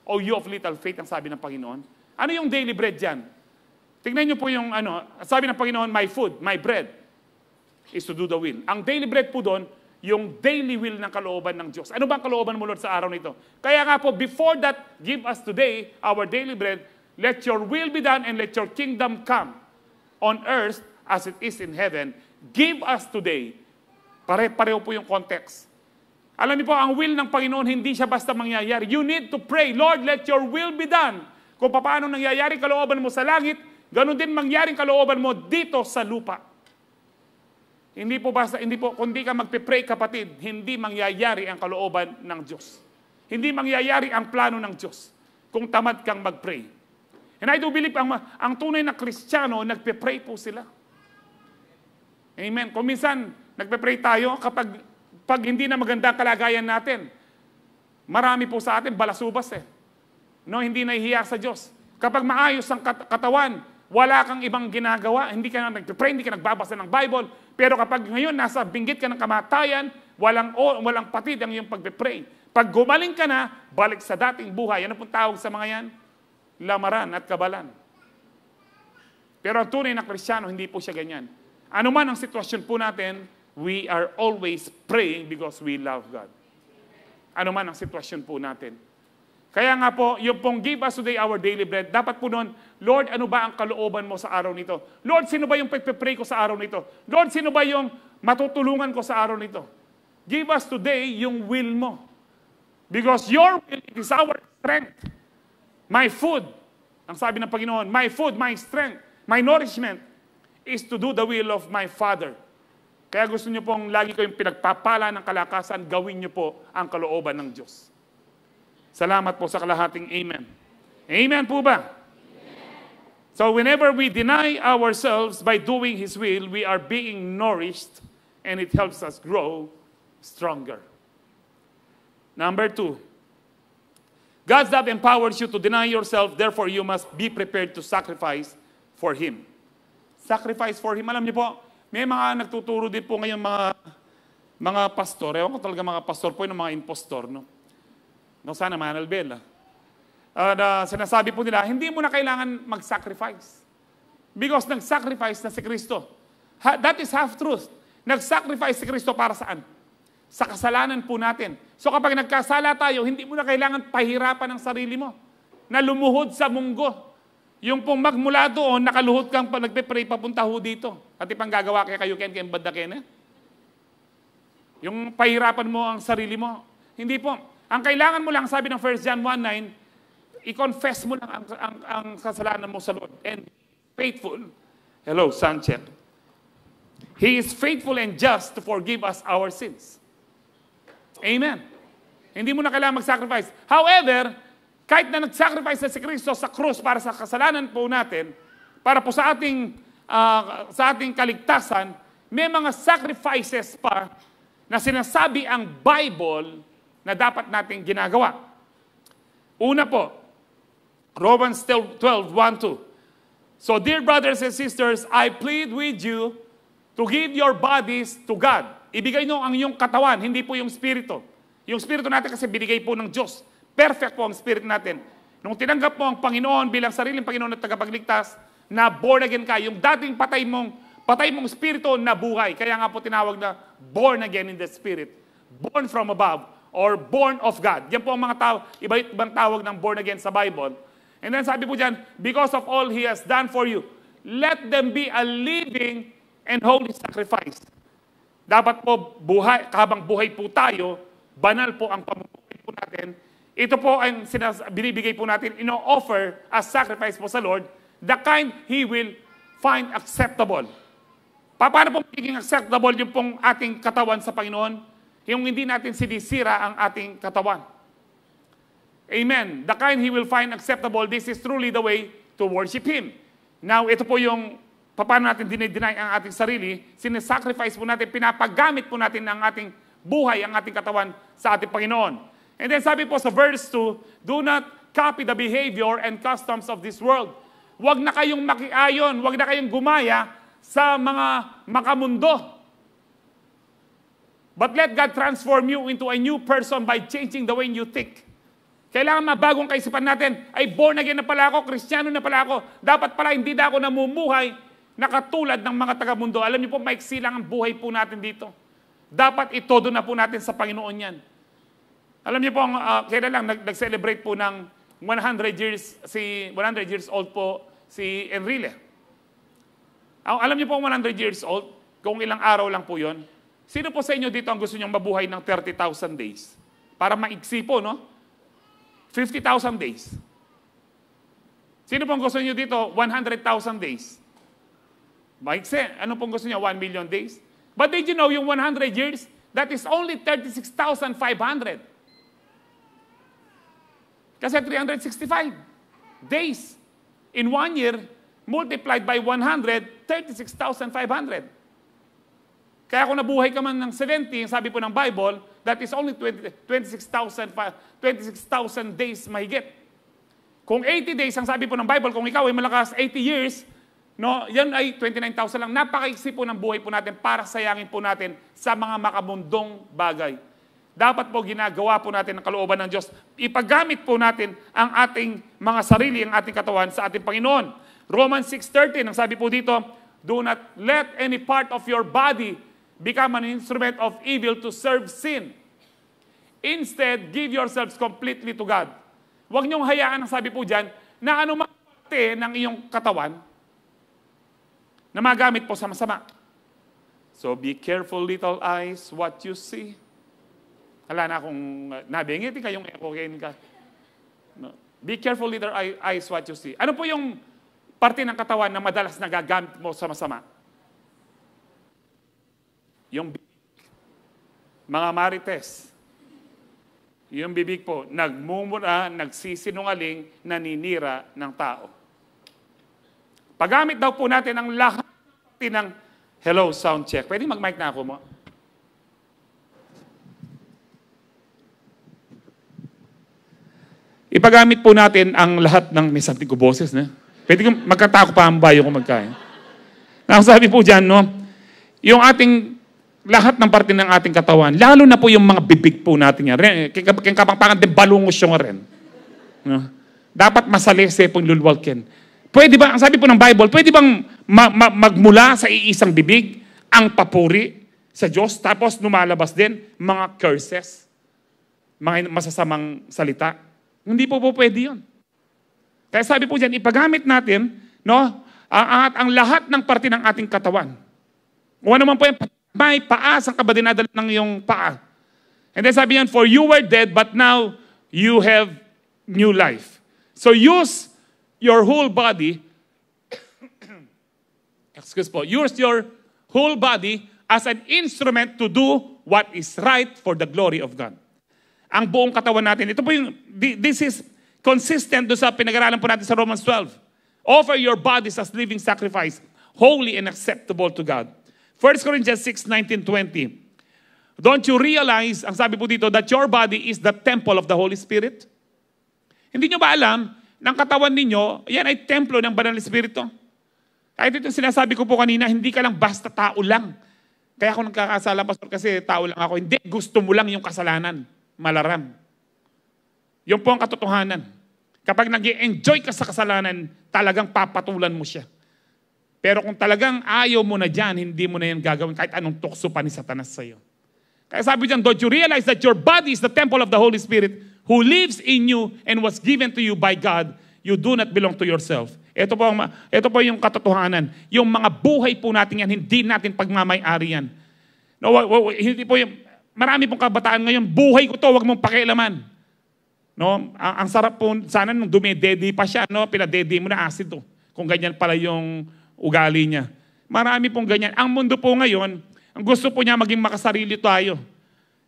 O oh, you of little faith, ang sabi ng Panginoon. Ano yung daily bread dyan? Tignan niyo po yung ano, sabi ng Panginoon, my food, my bread is to do the will. Ang daily bread po doon, yung daily will ng kalooban ng Diyos. Ano bang kalooban mo, Lord, sa araw nito? Kaya nga po, before that, give us today our daily bread. Let your will be done and let your kingdom come on earth as it is in heaven. Give us today Pare-pareho po yung context. Alam niyo po, ang will ng Panginoon, hindi siya basta mangyayari. You need to pray, Lord, let your will be done. Kung paano nangyayari kalooban mo sa langit, ganun din mangyaring kalooban mo dito sa lupa. Hindi po basta, hindi po, kundi ka magpe-pray kapatid, hindi mangyayari ang kalooban ng Diyos. Hindi mangyayari ang plano ng Diyos kung tamad kang mag-pray. And I do believe, ang, ang tunay na Kristiyano, nagpe-pray po sila. Amen. Kung minsan, Nagpe-pray tayo kapag pag hindi na maganda ang kalagayan natin. Marami po sa atin, balasubas eh. No, hindi nahihiya sa Diyos. Kapag maayos ang kat- katawan, wala kang ibang ginagawa, hindi ka na nagpe-pray, hindi ka nagbabasa ng Bible. Pero kapag ngayon nasa binggit ka ng kamatayan, walang, o, walang patid ang iyong pagpe-pray. Pag gumaling ka na, balik sa dating buhay. Ano pong tawag sa mga yan? Lamaran at kabalan. Pero ang tunay na Kristiyano, hindi po siya ganyan. Ano man ang sitwasyon po natin, we are always praying because we love God. Ano man ang sitwasyon po natin. Kaya nga po, yung pong give us today our daily bread, dapat po noon, Lord, ano ba ang kalooban mo sa araw nito? Lord, sino ba yung pagpipray ko sa araw nito? Lord, sino ba yung matutulungan ko sa araw nito? Give us today yung will mo. Because your will is our strength. My food, ang sabi ng Panginoon, my food, my strength, my nourishment is to do the will of my Father kaya gusto niyo pong lagi kayong pinagpapala ng kalakasan, gawin niyo po ang kalooban ng Diyos. Salamat po sa kalahating Amen. Amen po ba? So whenever we deny ourselves by doing His will, we are being nourished and it helps us grow stronger. Number two, God's love empowers you to deny yourself, therefore you must be prepared to sacrifice for Him. Sacrifice for Him. Alam niyo po, may mga nagtuturo din po ngayon mga mga pastor. Ewan ko talaga mga pastor po ng mga impostor, no? No, sana Manal Bell. Uh, ah. na ah, sinasabi po nila, hindi mo na kailangan mag-sacrifice. Because nag-sacrifice na si Kristo. Ha, that is half-truth. Nag-sacrifice si Kristo para saan? Sa kasalanan po natin. So kapag nagkasala tayo, hindi mo na kailangan pahirapan ang sarili mo na lumuhod sa munggo yung pong magmula doon, nakaluhot kang nagpe-pray papunta ho dito. Pati pang gagawa kaya kayo ken ken badda ken. Eh? Yung pahirapan mo ang sarili mo. Hindi po. Ang kailangan mo lang, sabi ng 1 John 1.9, i-confess mo lang ang, ang, ang kasalanan mo sa Lord. And faithful. Hello, Sanchez. He is faithful and just to forgive us our sins. Amen. Hindi mo na kailangan mag-sacrifice. However, kahit na nag-sacrifice na si Kristo sa cross para sa kasalanan po natin, para po sa ating, uh, sa ating kaligtasan, may mga sacrifices pa na sinasabi ang Bible na dapat nating ginagawa. Una po, Romans 12, 1-2. So, dear brothers and sisters, I plead with you to give your bodies to God. Ibigay nyo ang iyong katawan, hindi po yung spirito. Yung spirito natin kasi binigay po ng Diyos. Perfect po ang spirit natin. Nung tinanggap mo ang Panginoon bilang sariling Panginoon at tagapagligtas, na born again ka, yung dating patay mong, patay mong spirito na buhay. Kaya nga po tinawag na born again in the spirit. Born from above or born of God. Yan po ang mga tawag, iba, ibang tawag ng born again sa Bible. And then sabi po dyan, because of all He has done for you, let them be a living and holy sacrifice. Dapat po, buhay, habang buhay po tayo, banal po ang pamumuhay po natin ito po ang sinas- binibigay po natin, ino-offer as sacrifice po sa Lord, the kind He will find acceptable. Pa- paano po magiging acceptable yung pong ating katawan sa Panginoon? Yung hindi natin sinisira ang ating katawan. Amen. The kind He will find acceptable, this is truly the way to worship Him. Now, ito po yung paano natin dinideny ang ating sarili, sinasacrifice po natin, pinapagamit po natin ang ating buhay, ang ating katawan sa ating Panginoon. And then sabi po sa verse 2, Do not copy the behavior and customs of this world. Huwag na kayong makiayon, huwag na kayong gumaya sa mga makamundo. But let God transform you into a new person by changing the way you think. Kailangan mabagong kaisipan natin. Ay, born again na pala ako, kristyano na pala ako. Dapat pala hindi na ako namumuhay na katulad ng mga tagamundo. Alam niyo po, maiksi lang ang buhay po natin dito. Dapat itodo na po natin sa Panginoon yan. Alam niyo po, ang, uh, kaya lang, nag, celebrate po ng 100 years, si 100 years old po si Enrile. Alam niyo po, ang 100 years old, kung ilang araw lang po yon. Sino po sa inyo dito ang gusto niyong mabuhay ng 30,000 days? Para maiksi po, no? 50,000 days. Sino pong gusto niyo dito 100,000 days? Maiksi. Ano pong gusto niyo? 1 million days? But did you know yung 100 years, that is only 36,500. Kasi 365 days in one year multiplied by 100, 36,500. Kaya kung nabuhay ka man ng 70, sabi po ng Bible, that is only 26,000 26, days mahigit. Kung 80 days, ang sabi po ng Bible, kung ikaw ay malakas 80 years, no, yan ay 29,000 lang. Napakaiksi po ng buhay po natin para sayangin po natin sa mga makamundong bagay. Dapat po ginagawa po natin ang kalooban ng Diyos. Ipagamit po natin ang ating mga sarili, ang ating katawan sa ating Panginoon. Romans 6.13, ang sabi po dito, Do not let any part of your body become an instrument of evil to serve sin. Instead, give yourselves completely to God. Huwag niyong hayaan, ang sabi po dyan, na anumang parte ng iyong katawan na magamit po sa masama. So be careful, little eyes, what you see. Ala na akong uh, nabingit ka yung cocaine ka. No. Be careful with your eyes what you see. Ano po yung parte ng katawan na madalas nagagamit mo sa masama? Yung bibig. Mga marites. Yung bibig po, nagmumura, nagsisinungaling, naninira ng tao. Pagamit daw po natin ang lahat ng hello sound check. Pwede mag-mic na ako mo? Ipagamit po natin ang lahat ng may something ko boses na. Pwede kong magkatako pa ang bayo kung magkain. Nakasabi po dyan, no? Yung ating lahat ng parte ng ating katawan, lalo na po yung mga bibig po natin yan. Kaya kapangpangan din, balungos yung rin. No? Dapat masalese pong lulwalkin. Pwede ba, ang sabi po ng Bible, pwede bang ma- ma- magmula sa iisang bibig ang papuri sa Diyos, tapos lumalabas din mga curses, mga masasamang salita? Hindi po po pwede yun. Kaya sabi po dyan, ipagamit natin no, ang, ang, lahat ng parte ng ating katawan. Kung ano man po yung may paa, saan ka ba dinadala ng iyong paa? And then sabi niyan, for you were dead, but now you have new life. So use your whole body, excuse po, use your whole body as an instrument to do what is right for the glory of God ang buong katawan natin. Ito po yung, this is consistent doon sa pinag-aralan po natin sa Romans 12. Offer your bodies as living sacrifice, holy and acceptable to God. 1 Corinthians 6, 19, 20. Don't you realize, ang sabi po dito, that your body is the temple of the Holy Spirit? Hindi nyo ba alam ng katawan ninyo, yan ay templo ng Banal Espiritu? Kahit itong sinasabi ko po kanina, hindi ka lang basta tao lang. Kaya ako nagkakasala, Pastor, kasi tao lang ako. Hindi, gusto mo lang yung kasalanan malaram. Yun po ang katotohanan. Kapag nag enjoy ka sa kasalanan, talagang papatulan mo siya. Pero kung talagang ayaw mo na dyan, hindi mo na yan gagawin kahit anong tukso pa ni Satanas sa iyo. Kaya sabi dyan, don't you realize that your body is the temple of the Holy Spirit who lives in you and was given to you by God. You do not belong to yourself. Ito po, ang, ito po yung katotohanan. Yung mga buhay po natin yan, hindi natin pagmamayari yan. No, hindi po yung, Marami pong kabataan ngayon, buhay ko to, wag mong pakialaman. No? Ang, ang sarap po, sana nung dumidedi pa siya, no? pinadedi mo na acid to. Oh. Kung ganyan pala yung ugali niya. Marami pong ganyan. Ang mundo po ngayon, ang gusto po niya maging makasarili tayo.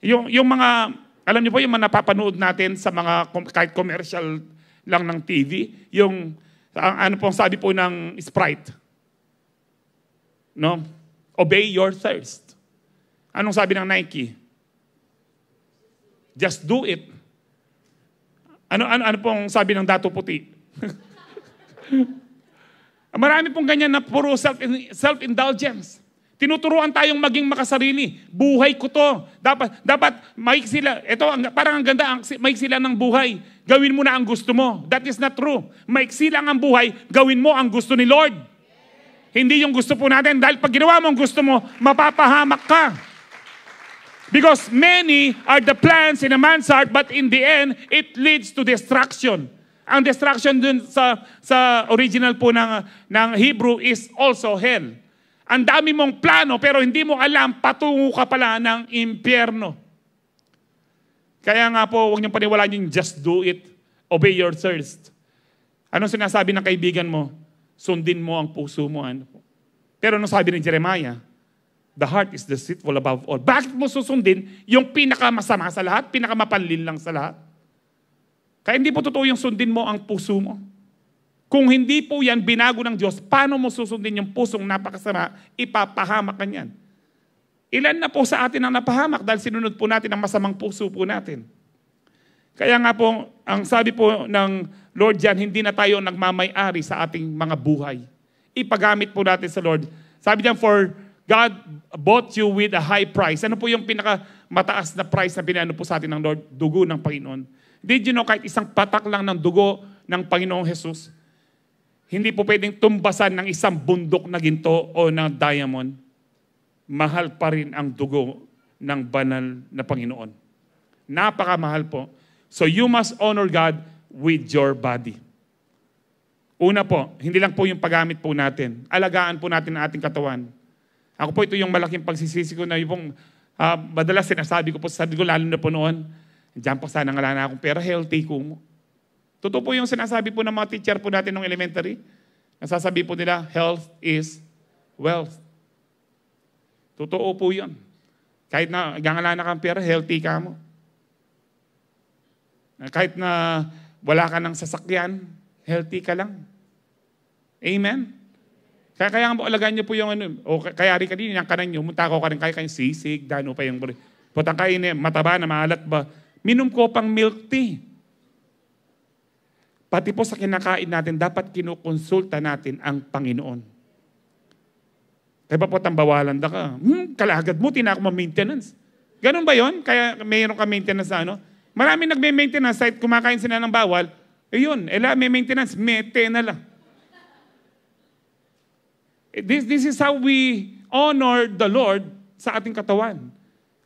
Yung, yung mga, alam niyo po, yung mga napapanood natin sa mga kahit commercial lang ng TV, yung ang, ano po sabi po ng Sprite. No? Obey your thirst. Anong sabi ng Nike? Just do it. Ano, ano, ano pong sabi ng dato puti? Marami pong ganyan na puro self, self-indulgence. Tinuturuan tayong maging makasarili. Buhay ko to. Dapat, dapat maik sila. Ito, ang, parang ang ganda, ang, maik sila ng buhay. Gawin mo na ang gusto mo. That is not true. Maik sila ang buhay, gawin mo ang gusto ni Lord. Hindi yung gusto po natin. Dahil pag ginawa mo ang gusto mo, mapapahamak ka. Because many are the plans in a man's heart, but in the end, it leads to destruction. Ang destruction dun sa, sa original po ng, ng Hebrew is also hell. Ang dami mong plano, pero hindi mo alam, patungo ka pala ng impyerno. Kaya nga po, huwag niyong paniwalaan yung just do it. Obey your thirst. Anong sinasabi ng kaibigan mo? Sundin mo ang puso mo. Ano po? Pero anong sabi ni Jeremiah? The heart is deceitful above all. Bakit mo susundin yung pinakamasama sa lahat, pinakamapanlin lang sa lahat? Kaya hindi po totoo yung sundin mo ang puso mo. Kung hindi po yan binago ng Diyos, paano mo susundin yung pusong napakasama? Ipapahamak ka niyan. Ilan na po sa atin ang napahamak dahil sinunod po natin ang masamang puso po natin. Kaya nga po, ang sabi po ng Lord yan, hindi na tayo nagmamay-ari sa ating mga buhay. Ipagamit po natin sa Lord. Sabi niya, for God bought you with a high price. Ano po yung pinakamataas na price na binano po sa atin ng Lord? Dugo ng Panginoon. Did you know kahit isang patak lang ng dugo ng Panginoong Jesus, hindi po pwedeng tumbasan ng isang bundok na ginto o ng diamond. Mahal pa rin ang dugo ng banal na Panginoon. Napakamahal po. So you must honor God with your body. Una po, hindi lang po yung paggamit po natin. Alagaan po natin ang ating katawan ako po ito yung malaking pagsisisi ko na yung uh, madalas sinasabi ko po, sabi ko lalo na po noon, diyan po sana nga na akong pera, healthy ko Totoo po yung sinasabi po ng mga teacher po natin ng elementary. Nasasabi po nila, health is wealth. Totoo po yun. Kahit na gangala na kang pera, healthy ka mo. Kahit na wala ka ng sasakyan, healthy ka lang. Amen? Kaya kaya mo alagaan niyo po yung ano, o kaya rin kanina yung kanan niyo, munta ko ka rin kaya kayong sisig, dano pa yung putang kain, eh, mataba na, maalat ba. minum ko pang milk tea. Pati po sa kinakain natin, dapat kinukonsulta natin ang Panginoon. Kaya po tambawalan da ka? Hmm, kalagad mo, tinak mo maintenance. Ganun ba yon? Kaya mayroon ka maintenance na ano? Maraming nagme-maintenance, kahit kumakain sila ng bawal, eh yun, ela may maintenance, mete na lang. This, this is how we honor the Lord sa ating katawan.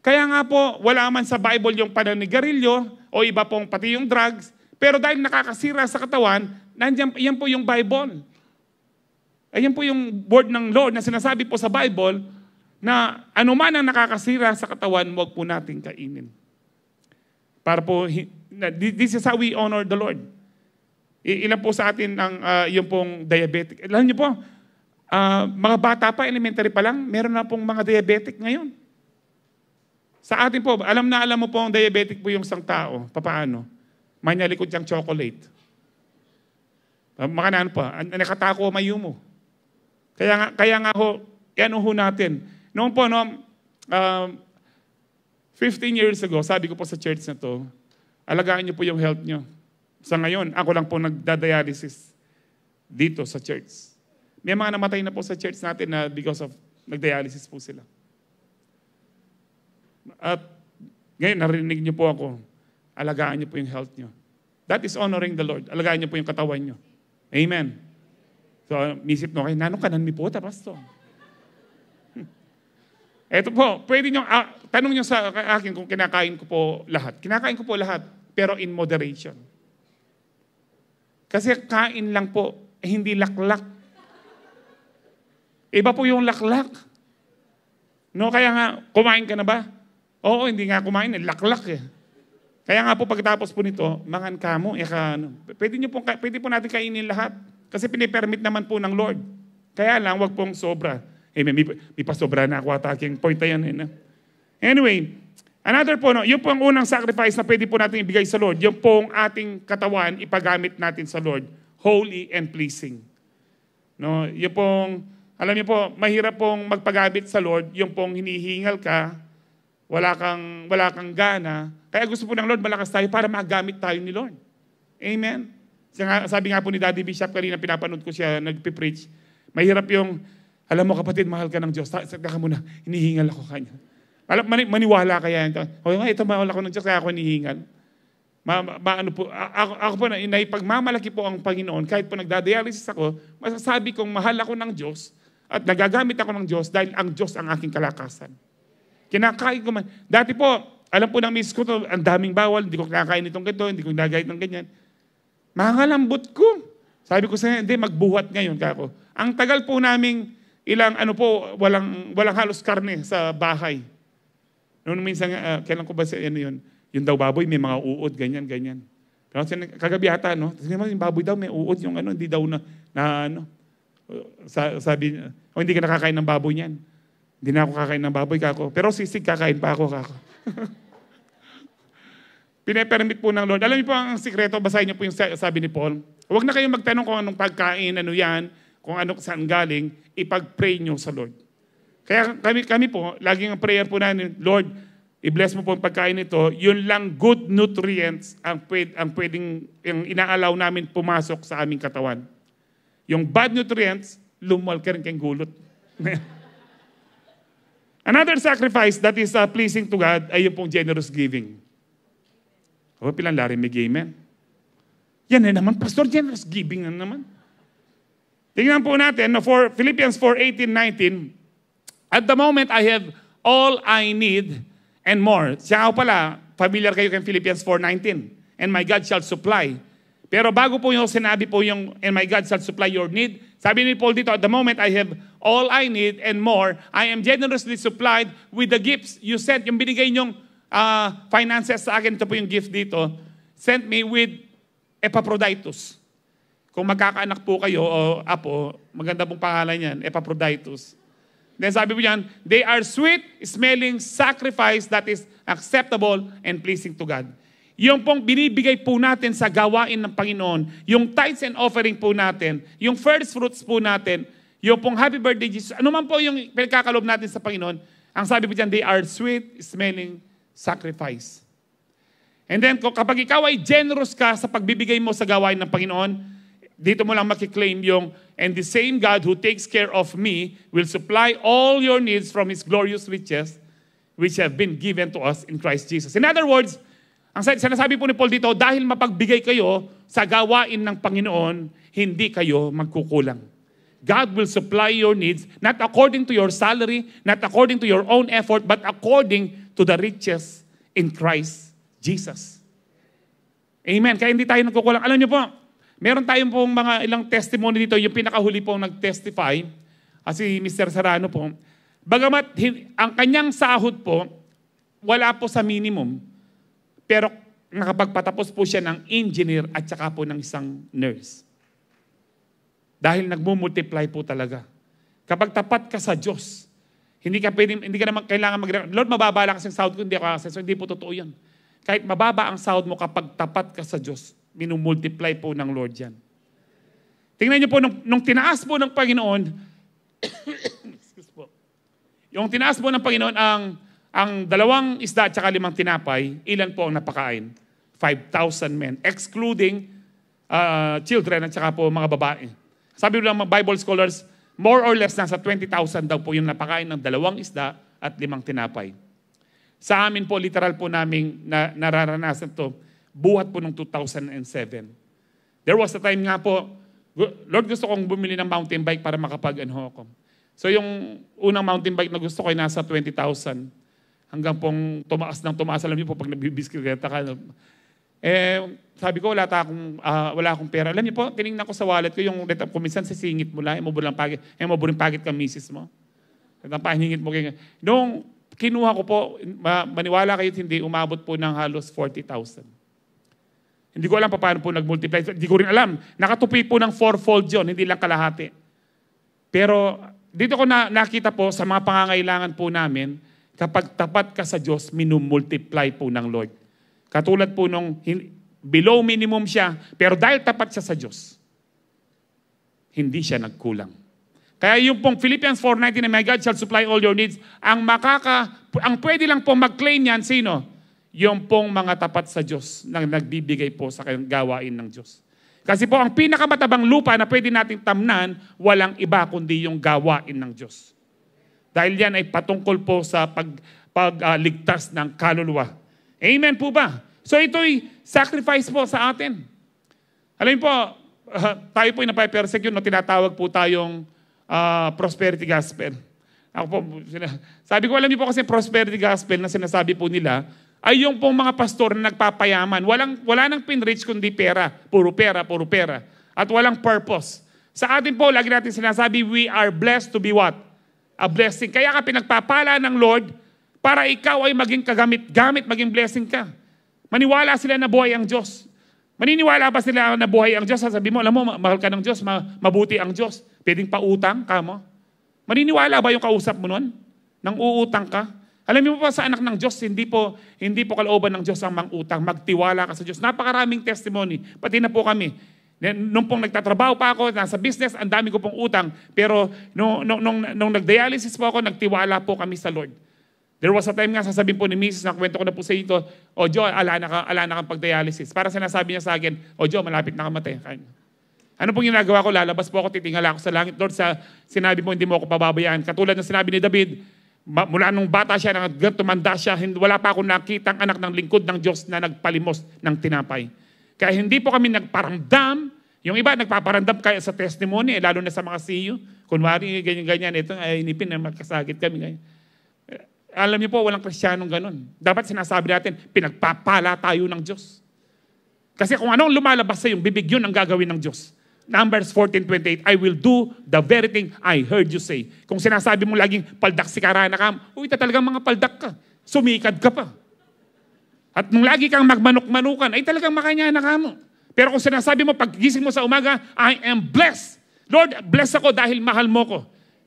Kaya nga po, wala man sa Bible yung pananigarilyo o iba pong pati yung drugs, pero dahil nakakasira sa katawan, nandiyan, yan po yung Bible. Ayan po yung word ng Lord na sinasabi po sa Bible na anuman ang nakakasira sa katawan, huwag po natin kainin. Para po, this is how we honor the Lord. Ilan po sa atin ang uh, yung pong diabetic. Alam niyo po, uh, mga bata pa, elementary pa lang, meron na pong mga diabetic ngayon. Sa atin po, alam na alam mo po ang diabetic po yung isang tao. Papaano? May nalikod siyang chocolate. Ah, Makanaan pa. Nakatako mayo mo. Kaya nga, kaya nga ho, yan ho natin. Noon po, no, uh, 15 years ago, sabi ko po sa church na to, alagaan niyo po yung health niyo. Sa ngayon, ako lang po nagda-dialysis dito sa church. May mga namatay na po sa church natin na because of nag-dialysis po sila. At ngayon, narinig niyo po ako, alagaan niyo po yung health niyo. That is honoring the Lord. Alagaan niyo po yung katawan niyo. Amen. So, misip no kayo, nanong kanan mi po, pasto. Ito po, pwede nyo, ah, tanong nyo sa akin kung kinakain ko po lahat. Kinakain ko po lahat, pero in moderation. Kasi kain lang po, eh, hindi laklak Iba po yung laklak. No, kaya nga, kumain ka na ba? Oo, hindi nga kumain. Eh, laklak eh. Kaya nga po pagkatapos po nito, mangan eh, ka mo, eka, ano, pwede, nyo po, pwede po natin kainin lahat. Kasi pinipermit naman po ng Lord. Kaya lang, wag pong sobra. Eh, may, may pasobra na ako atake. Yung point na yan. Eh, na. Anyway, another po, no, yung po ang unang sacrifice na pwede po natin ibigay sa Lord, yung pong ating katawan, ipagamit natin sa Lord. Holy and pleasing. No, yung pong alam niyo po, mahirap pong magpagabit sa Lord yung pong hinihingal ka, wala kang, wala kang gana. Kaya gusto po ng Lord, malakas tayo para magamit tayo ni Lord. Amen. Sabi nga po ni Daddy Bishop kanina, pinapanood ko siya, nagpipreach. Mahirap yung, alam mo kapatid, mahal ka ng Diyos. Saka ka muna, hinihingal ako kanya. Alam, mani, maniwala kaya ito. O nga, ito mahal ako ng Diyos, kaya ako hinihingal. Ma, ma, ano po, ako, ako po, naipagmamalaki po ang Panginoon. Kahit po nagdadialysis ako, masasabi kong mahal ako ng Diyos at nagagamit ako ng Diyos dahil ang Diyos ang aking kalakasan. Kinakain ko man. Dati po, alam po ng miss ko to, ang daming bawal, hindi ko kinakain itong ganito, hindi ko kinakain ng ganyan. Mahalambot ko. Sabi ko sa kanya, hindi, magbuhat ngayon ka ako. Ang tagal po naming ilang ano po, walang, walang halos karne sa bahay. Noon minsan, uh, kailan ko ba sa ano yun? Yung daw baboy, may mga uod, ganyan, ganyan. Pero kagabi ata, no? Tapos yung baboy daw, may uod yung ano, hindi daw na, na ano. Sa, sabi, oh, hindi ka nakakain ng baboy niyan. Hindi na ako kakain ng baboy, kako. Pero sisig, kakain pa ako, kako. Pinepermit po ng Lord. Alam niyo po ang sikreto, basahin niyo po yung sabi ni Paul. Huwag na kayong magtanong kung anong pagkain, ano yan, kung ano saan galing, ipag-pray niyo sa Lord. Kaya kami, kami po, laging ang prayer po namin, Lord, i-bless mo po ang pagkain nito, yun lang good nutrients ang, pwed, ang pwedeng, ang inaalaw namin pumasok sa aming katawan. Yung bad nutrients, lumuwal ka rin kang gulot. Another sacrifice that is uh, pleasing to God ay yung pong generous giving. O, oh, pilang lari may amen. Yan na naman, Pastor, generous giving na naman. Tingnan po natin, no, for Philippians 4, 18, 19, At the moment, I have all I need and more. Siya pala, familiar kayo kay Philippians 4, 19. And my God shall supply pero bago po yung sinabi po yung, and my God shall supply your need, sabi ni Paul dito, at the moment I have all I need and more, I am generously supplied with the gifts you sent, yung binigay niyong uh, ah, finances sa akin, ito po yung gift dito, sent me with Epaphroditus. Kung magkakaanak po kayo o apo, maganda pong pangalan niyan, Epaphroditus. Then sabi po niyan, they are sweet smelling sacrifice that is acceptable and pleasing to God. Yung pong binibigay po natin sa gawain ng Panginoon, yung tithes and offering po natin, yung first fruits po natin, yung pong happy birthday Jesus, ano man po yung pinagkakalob natin sa Panginoon, ang sabi po dyan, they are sweet smelling sacrifice. And then kapag ikaw ay generous ka sa pagbibigay mo sa gawain ng Panginoon, dito mo lang makiklaim yung, and the same God who takes care of me will supply all your needs from His glorious riches which have been given to us in Christ Jesus. In other words, ang sinasabi po ni Paul dito, dahil mapagbigay kayo sa gawain ng Panginoon, hindi kayo magkukulang. God will supply your needs, not according to your salary, not according to your own effort, but according to the riches in Christ Jesus. Amen. Kaya hindi tayo nagkukulang. Alam niyo po, meron tayong pong mga ilang testimony dito, yung pinakahuli pong nag-testify, ah, si Mr. Serrano po, bagamat ang kanyang sahod po, wala po sa minimum. Pero nakapagpatapos po siya ng engineer at saka po ng isang nurse. Dahil nagmumultiply po talaga. Kapag tapat ka sa Diyos, hindi ka, pwede, hindi ka naman kailangan mag Lord, mababa lang kasi sahod ko, hindi ako kasi. So, hindi po totoo yan. Kahit mababa ang sahod mo kapag tapat ka sa Diyos, minumultiply po ng Lord yan. Tingnan niyo po, nung, nung tinaas po ng Panginoon, excuse po, yung tinaas po ng Panginoon ang ang dalawang isda at saka limang tinapay, ilan po ang napakain? 5,000 men, excluding uh, children at saka po mga babae. Sabi ng mga Bible scholars, more or less nasa 20,000 daw po yung napakain ng dalawang isda at limang tinapay. Sa amin po, literal po naming na, nararanasan to buhat po ng 2007. There was a time nga po, Lord, gusto kong bumili ng mountain bike para makapag-ano ako. So yung unang mountain bike na gusto ko ay nasa 20,000 hanggang pong tumaas ng tumaas. Alam niyo po, pag nabibiskreta ka, eh, sabi ko, wala, ta akong, uh, wala akong pera. Alam niyo po, tinignan ko sa wallet ko yung letter ko. Minsan sisingit mo lang, imubo eh, lang eh, pagit, imubo rin pagit ka misis mo. Ang pahingit mo. Kaya. Nung kinuha ko po, maniwala kayo hindi, umabot po ng halos 40,000. Hindi ko alam pa paano po nag-multiply. Hindi ko rin alam. Nakatupi po ng fourfold yon hindi lang kalahati. Pero dito ko na, nakita po sa mga pangangailangan po namin, Kapag tapat ka sa Diyos, minumultiply po ng Lord. Katulad po nung below minimum siya, pero dahil tapat siya sa Diyos, hindi siya nagkulang. Kaya yung pong Philippians 4.19 na my God shall supply all your needs, ang makaka, ang pwede lang po mag-claim yan, sino? Yung pong mga tapat sa Diyos na nagbibigay po sa gawain ng Diyos. Kasi po ang pinakamatabang lupa na pwede nating tamnan, walang iba kundi yung gawain ng Diyos. Dahil yan ay patungkol po sa pag, pagligtas uh, ng kaluluwa. Amen po ba? So ito'y sacrifice po sa atin. Alam niyo po, uh, tayo po ay napapersecute no, tinatawag po tayong uh, prosperity gospel. Ako po, sabi ko, alam niyo po kasi prosperity gospel na sinasabi po nila, ay yung pong mga pastor na nagpapayaman. Walang, wala nang pinrich kundi pera. Puro pera, puro pera. At walang purpose. Sa atin po, lagi natin sinasabi, we are blessed to be what? a blessing. Kaya ka pinagpapala ng Lord para ikaw ay maging kagamit-gamit, maging blessing ka. Maniwala sila na buhay ang Diyos. Maniniwala ba sila na buhay ang Diyos? Sabi mo, alam mo, mahal ka ng Diyos, ma- mabuti ang Diyos. Pwedeng pautang ka mo. Maniniwala ba yung kausap mo noon? Nang uutang ka? Alam mo pa sa anak ng Diyos, hindi po, hindi po kalooban ng Diyos ang mangutang. Magtiwala ka sa Diyos. Napakaraming testimony. Pati na po kami Nung pong nagtatrabaho pa ako, nasa business, ang dami ko pong utang. Pero nung, nung, nung, nung nag-dialysis po ako, nagtiwala po kami sa Lord. There was a time nga, sasabihin po ni Mrs. na kwento ko na po sa ito, O oh, Joe, ala na, ka, ala na kang pag-dialysis. Para sinasabi niya sa akin, O oh, Joe, malapit na kamatay. Ano pong ginagawa ko? Lalabas po ako, titingala ako sa langit. Lord, sa sinabi mo, hindi mo ako pababayaan. Katulad ng sinabi ni David, mula nung bata siya, nang tumanda siya, wala pa akong nakitang anak ng lingkod ng Diyos na nagpalimos ng tinapay. Kaya hindi po kami nagparamdam. Yung iba, nagpaparamdam kaya sa testimony, eh, lalo na sa mga CEO. Kunwari, ganyan-ganyan, ito, ay, inipin na magkasakit kami. Ganyan. Eh, alam niyo po, walang kristyanong ganun. Dapat sinasabi natin, pinagpapala tayo ng Diyos. Kasi kung anong lumalabas sa iyong bibig, yun ang gagawin ng Diyos. Numbers 14.28, I will do the very thing I heard you say. Kung sinasabi mo laging paldak si Karana Kam, uy, talagang mga paldak ka. Sumikad ka pa. At nung lagi kang magmanok-manukan, ay talagang makanyana ka mo. Pero kung sinasabi mo, paggising mo sa umaga, I am blessed. Lord, bless ako dahil mahal mo ko.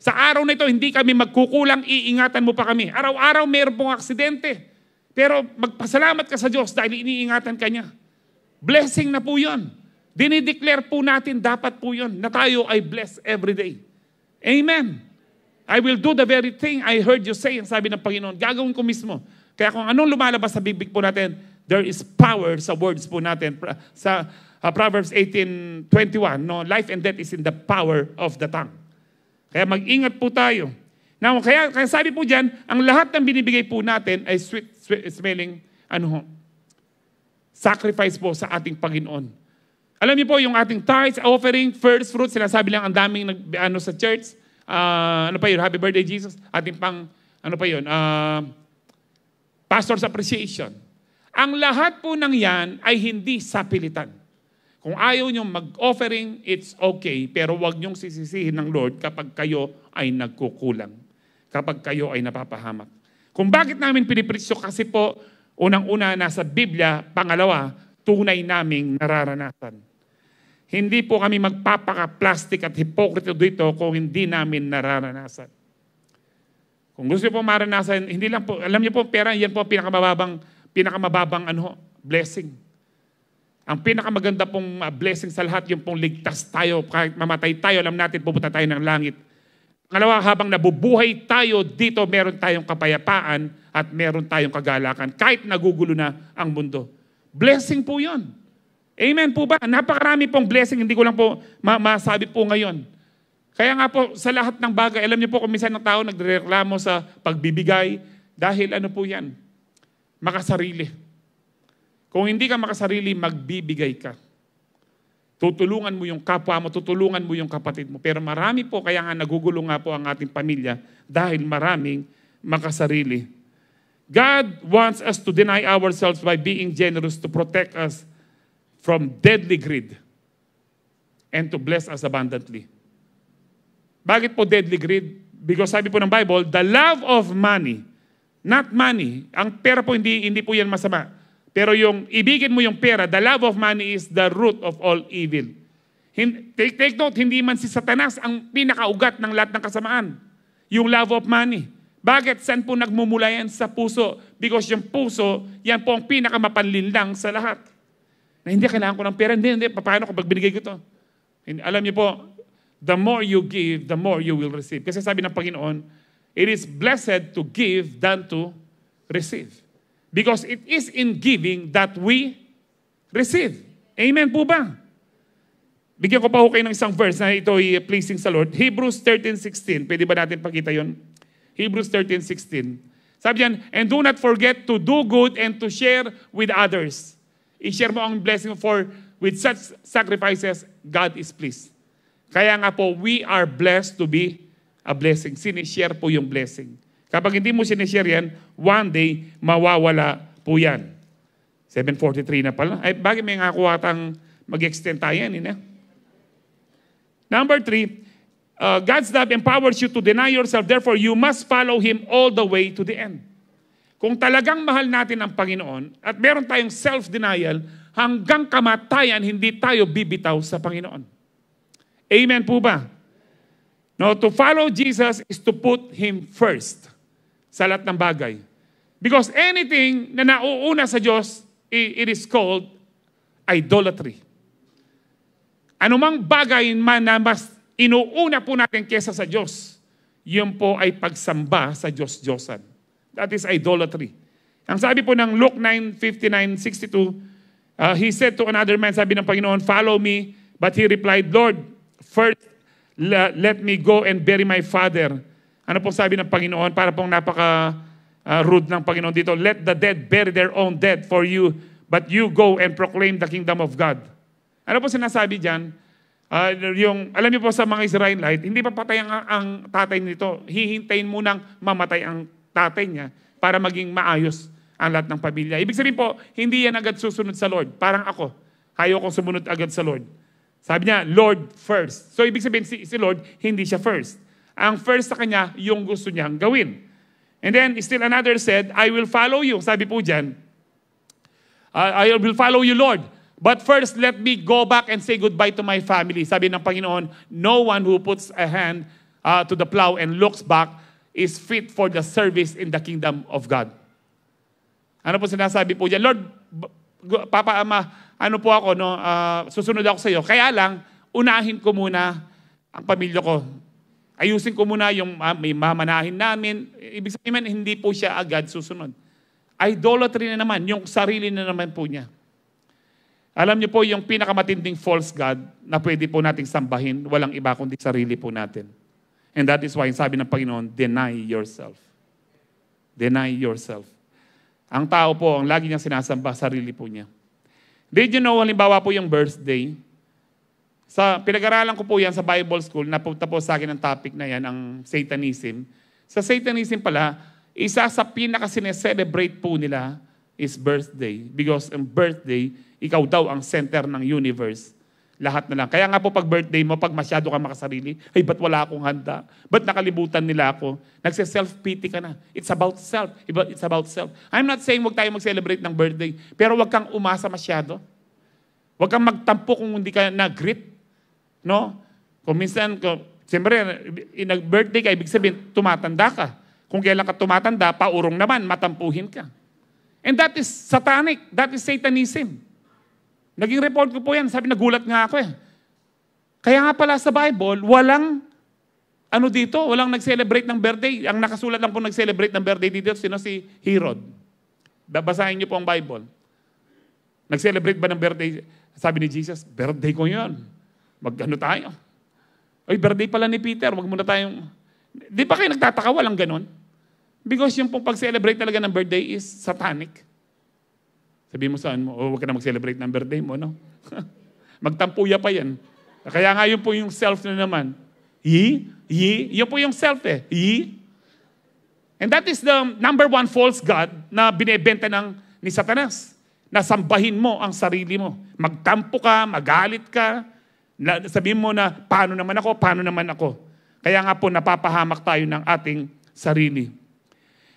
Sa araw na ito, hindi kami magkukulang, iingatan mo pa kami. Araw-araw meron pong aksidente. Pero magpasalamat ka sa Diyos dahil iniingatan ka niya. Blessing na po yun. Dinideclare po natin, dapat po yun, na tayo ay blessed every day. Amen. I will do the very thing I heard you say, sabi ng Panginoon. Gagawin ko mismo. Kaya kung anong lumalabas sa bibig po natin, there is power sa words po natin. Sa uh, Proverbs 18:21, no, life and death is in the power of the tongue. Kaya mag-ingat po tayo. Now, kaya, kaya sabi po diyan, ang lahat ng binibigay po natin ay sweet, sweet smelling ano sacrifice po sa ating Panginoon. Alam niyo po, yung ating tithes, offering, first fruits, sinasabi lang ang daming nag, ano sa church. Uh, ano pa yun? Happy birthday, Jesus. Ating pang, ano pa yun? Uh, pastor's appreciation. Ang lahat po ng yan ay hindi sa pilitan. Kung ayaw nyo mag-offering, it's okay. Pero huwag nyong sisisihin ng Lord kapag kayo ay nagkukulang. Kapag kayo ay napapahamak. Kung bakit namin pinipresyo kasi po, unang-una nasa Biblia, pangalawa, tunay naming nararanasan. Hindi po kami magpapaka-plastic at hipokrito dito kung hindi namin nararanasan. Kung gusto po maranasan, hindi lang po, alam niyo po, pera, yan po ang pinakamababang, pinakamababang ano, blessing. Ang pinakamaganda pong ah, blessing sa lahat, yung pong ligtas tayo. Kahit mamatay tayo, alam natin, pupunta tayo ng langit. Kalawa, habang nabubuhay tayo dito, meron tayong kapayapaan at meron tayong kagalakan. Kahit nagugulo na ang mundo. Blessing po yon. Amen po ba? Napakarami pong blessing, hindi ko lang po ma- masabi po ngayon. Kaya nga po, sa lahat ng bagay, alam niyo po kung minsan ng tao nagreklamo sa pagbibigay dahil ano po yan? Makasarili. Kung hindi ka makasarili, magbibigay ka. Tutulungan mo yung kapwa mo, tutulungan mo yung kapatid mo. Pero marami po, kaya nga nagugulo nga po ang ating pamilya dahil maraming makasarili. God wants us to deny ourselves by being generous to protect us from deadly greed and to bless us abundantly. Bakit po deadly greed? Because sabi po ng Bible, the love of money, not money. Ang pera po hindi hindi po 'yan masama. Pero yung ibigin mo yung pera, the love of money is the root of all evil. Hin, take, take note, hindi man si Satanas ang pinakaugat ng lahat ng kasamaan. Yung love of money. Bakit? Saan po nagmumula yan? Sa puso. Because yung puso, yan po ang pinakamapanlinlang sa lahat. Na hindi, kailangan ko ng pera. Hindi, hindi. Paano kapag binigay ko ito? Alam niyo po, the more you give, the more you will receive. Kasi sabi ng Panginoon, it is blessed to give than to receive. Because it is in giving that we receive. Amen po ba? Bigyan ko pa ho kayo ng isang verse na ito ay pleasing sa Lord. Hebrews 13.16. Pwede ba natin pakita yon? Hebrews 13.16. Sabi yan, and do not forget to do good and to share with others. I-share mo ang blessing for with such sacrifices, God is pleased. Kaya nga po, we are blessed to be a blessing. Sinishare po yung blessing. Kapag hindi mo sinishare yan, one day, mawawala po yan. 7.43 na pala. Ay, bagay may nga kuha mag-extend tayo yan, ina. Number three, uh, God's love empowers you to deny yourself. Therefore, you must follow Him all the way to the end. Kung talagang mahal natin ang Panginoon at meron tayong self-denial, hanggang kamatayan, hindi tayo bibitaw sa Panginoon. Amen po ba? No, to follow Jesus is to put Him first sa lahat ng bagay. Because anything na nauuna sa Diyos, it is called idolatry. Anumang bagay man na mas inuuna po natin kesa sa Diyos, yun po ay pagsamba sa Diyos-Diyosan. That is idolatry. Ang sabi po ng Luke 9, 59, 62, uh, He said to another man, sabi ng Panginoon, Follow me. But he replied, Lord, First, let me go and bury my father. Ano pong sabi ng Panginoon? Para pong napaka uh, rude ng Panginoon dito. Let the dead bury their own dead for you, but you go and proclaim the kingdom of God. Ano po sinasabi diyan? Uh, ah, yung, alam niyo po sa mga Israelite, hindi pa patay ang, ang tatay nito. Hihintayin munang mamatay ang tatay niya para maging maayos ang lahat ng pamilya. Ibig sabihin po, hindi yan agad susunod sa Lord. Parang ako, ayaw kong sumunod agad sa Lord. Sabi niya, Lord first. So, ibig sabihin, si, si Lord, hindi siya first. Ang first sa kanya, yung gusto niyang gawin. And then, still another said, I will follow you. Sabi po dyan, uh, I will follow you, Lord. But first, let me go back and say goodbye to my family. Sabi ng Panginoon, no one who puts a hand uh, to the plow and looks back is fit for the service in the kingdom of God. Ano po sinasabi po dyan? Lord, Papa Ama, ano po ako, no, uh, susunod ako sa iyo. Kaya lang, unahin ko muna ang pamilya ko. Ayusin ko muna yung uh, may mamanahin namin. Ibig sabihin, hindi po siya agad susunod. Idolatry na naman, yung sarili na naman po niya. Alam niyo po, yung pinakamatinding false God na pwede po nating sambahin, walang iba kundi sarili po natin. And that is why sabi ng Panginoon, deny yourself. Deny yourself. Ang tao po, ang lagi niyang sinasamba, sarili po niya. Did you know, halimbawa po yung birthday, sa pinag-aralan ko po yan sa Bible School, napunta po sa akin ang topic na yan, ang Satanism. Sa Satanism pala, isa sa pinaka sineselebrate po nila is birthday. Because ang birthday, ikaw daw ang center ng universe. Lahat na lang. Kaya nga po pag birthday mo, pag masyado ka makasarili, ay, hey, ba't wala akong handa? Ba't nakalibutan nila ako? Nagse-self-pity ka na. It's about self. It's about self. I'm not saying wag tayo mag-celebrate ng birthday, pero wag kang umasa masyado. Huwag kang magtampo kung hindi ka nag-greet. No? Kung minsan, kung, siyempre, nag-birthday ka, ibig sabihin, tumatanda ka. Kung kailan ka tumatanda, paurong naman, matampuhin ka. And that is satanic. That is satanism. Naging report ko po yan. Sabi, nagulat nga ako eh. Kaya nga pala sa Bible, walang ano dito, walang nag-celebrate ng birthday. Ang nakasulat lang po nag-celebrate ng birthday dito, sino si Herod. Babasahin niyo po ang Bible. Nag-celebrate ba ng birthday? Sabi ni Jesus, birthday ko yun. mag tayo? Ay, birthday pala ni Peter, wag muna tayong... Di ba kayo nagtataka walang ganun? Because yung pong pag-celebrate talaga ng birthday is satanic. Sabi mo saan mo, oh, wag ka na mag-celebrate ng birthday mo, no? Magtampuya pa yan. Kaya nga yun po yung self na naman. Yi, yi, yun po yung self eh. Yi. And that is the number one false God na binebenta ng ni Satanas na sambahin mo ang sarili mo. Magtampo ka, magalit ka, sabihin mo na, paano naman ako, paano naman ako. Kaya nga po, napapahamak tayo ng ating sarili.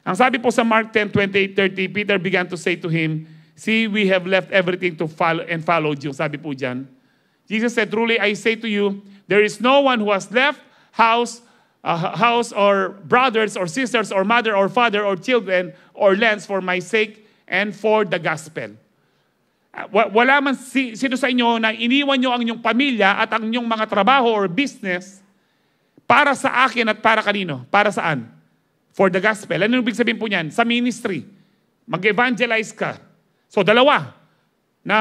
Ang sabi po sa Mark 10, 28, 30, Peter began to say to him, See, we have left everything to follow and followed you. Sabi po dyan. Jesus said, Truly, I say to you, there is no one who has left house, uh, house or brothers or sisters or mother or father or children or lands for my sake and for the gospel. Ah, wala man si, sino sa inyo na iniwan nyo ang inyong pamilya at ang inyong mga trabaho or business para sa akin at para kanino? Para saan? For the gospel. Ano ibig sabihin po niyan? Sa ministry. Mag-evangelize ka. So dalawa na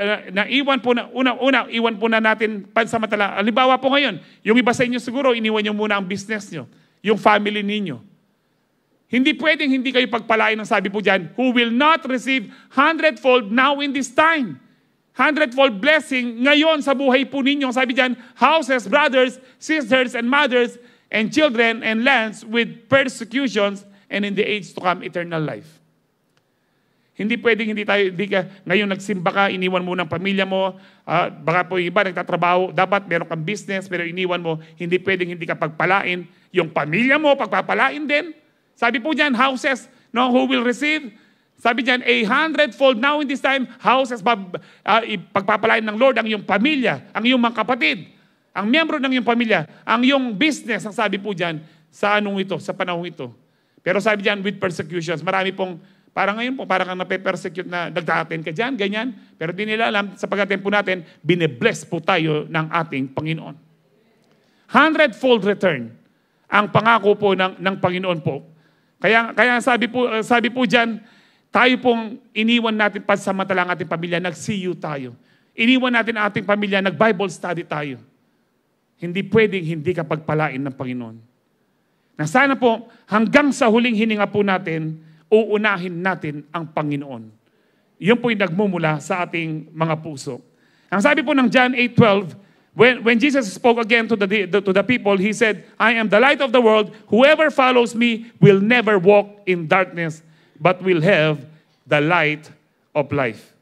ah, na iwan po na una una iwan po na natin pansamantala. Alibawa po ngayon, yung iba sa inyo siguro iniwan niyo muna ang business niyo, yung family niyo. Hindi pwedeng hindi kayo pagpalain ng sabi po dyan, who will not receive hundredfold now in this time. Hundredfold blessing ngayon sa buhay po ninyo. Sabi dyan, houses, brothers, sisters, and mothers, and children, and lands with persecutions, and in the age to come, eternal life. Hindi pwedeng hindi tayo, hindi ka, ngayon nagsimba ka, iniwan mo ng pamilya mo, uh, baka po iba nagtatrabaho, dapat meron kang business, pero iniwan mo, hindi pwedeng hindi ka pagpalain. Yung pamilya mo, pagpapalain din. Sabi po dyan, houses, no, who will receive? Sabi dyan, a hundredfold now in this time, houses, bab, uh, ah, pagpapalain ng Lord ang iyong pamilya, ang iyong mga kapatid, ang miyembro ng iyong pamilya, ang iyong business, ang sabi po diyan, sa anong ito, sa panahong ito. Pero sabi diyan, with persecutions, marami pong, parang ngayon po, parang kang nape-persecute na nagtaten ka diyan, ganyan. Pero di nila alam, sa pagkatempo natin, binebless po tayo ng ating Panginoon. Hundredfold return ang pangako po ng, ng Panginoon po kaya, kaya sabi po, sabi po dyan, tayo pong iniwan natin sa ang ating pamilya, nag see you tayo. Iniwan natin ating pamilya, nag-Bible study tayo. Hindi pwedeng hindi ka pagpalain ng Panginoon. Na sana po, hanggang sa huling hininga po natin, uunahin natin ang Panginoon. Yun po yung nagmumula sa ating mga puso. Ang sabi po ng John 8.12, When, when Jesus spoke again to the, the, to the people, he said, I am the light of the world. Whoever follows me will never walk in darkness, but will have the light of life.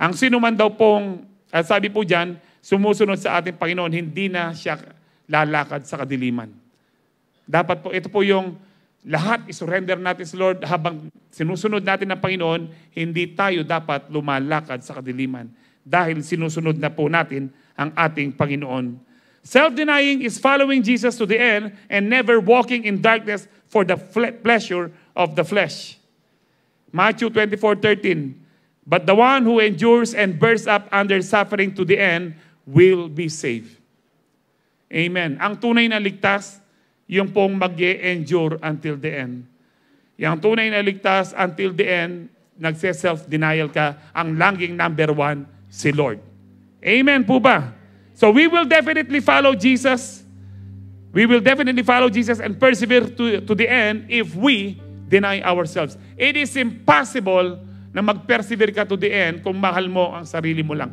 Ang sino man daw pong, at sabi po dyan, sumusunod sa ating Panginoon, hindi na siya lalakad sa kadiliman. Dapat po, ito po yung lahat isurrender natin sa Lord habang sinusunod natin ang Panginoon, hindi tayo dapat lumalakad sa kadiliman dahil sinusunod na po natin ang ating Panginoon. Self-denying is following Jesus to the end and never walking in darkness for the pleasure of the flesh. Matthew 24:13 But the one who endures and bears up under suffering to the end will be saved. Amen. Ang tunay na ligtas, yung pong mag endure until the end. Yung tunay na ligtas until the end, nagse-self-denial ka, ang langing number one, si Lord. Amen po ba? So we will definitely follow Jesus. We will definitely follow Jesus and persevere to, to the end if we deny ourselves. It is impossible na mag-persevere ka to the end kung mahal mo ang sarili mo lang.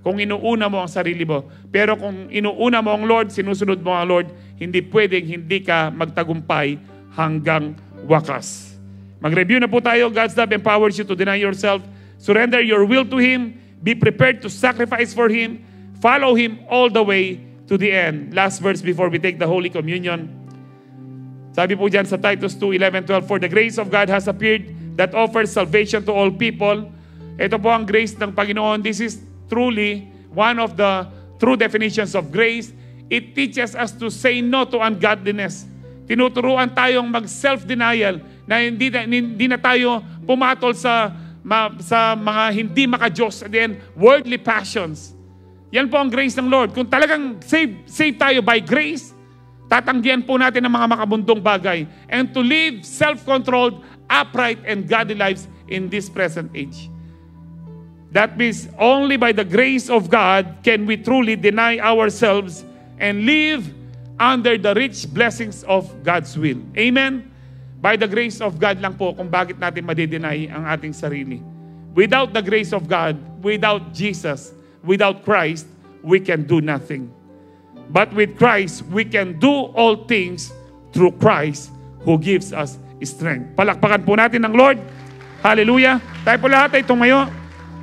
Kung inuuna mo ang sarili mo. Pero kung inuuna mo ang Lord, sinusunod mo ang Lord, hindi pwedeng hindi ka magtagumpay hanggang wakas. Mag-review na po tayo. God's love empowers you to deny yourself, surrender your will to Him, Be prepared to sacrifice for Him. Follow Him all the way to the end. Last verse before we take the Holy Communion. Sabi po dyan sa Titus 2, 11, 12, For the grace of God has appeared that offers salvation to all people. Ito po ang grace ng Panginoon. This is truly one of the true definitions of grace. It teaches us to say no to ungodliness. Tinuturuan tayong mag-self-denial na hindi na, hindi na tayo pumatol sa ma, sa mga hindi makajos and then worldly passions. Yan po ang grace ng Lord. Kung talagang save, save tayo by grace, tatanggihan po natin ang mga makabundong bagay and to live self-controlled, upright, and godly lives in this present age. That means only by the grace of God can we truly deny ourselves and live under the rich blessings of God's will. Amen? By the grace of God lang po kung bakit natin madideny ang ating sarili. Without the grace of God, without Jesus, without Christ, we can do nothing. But with Christ, we can do all things through Christ who gives us strength. Palakpakan po natin ng Lord. Hallelujah. Tayo po lahat ay tumayo.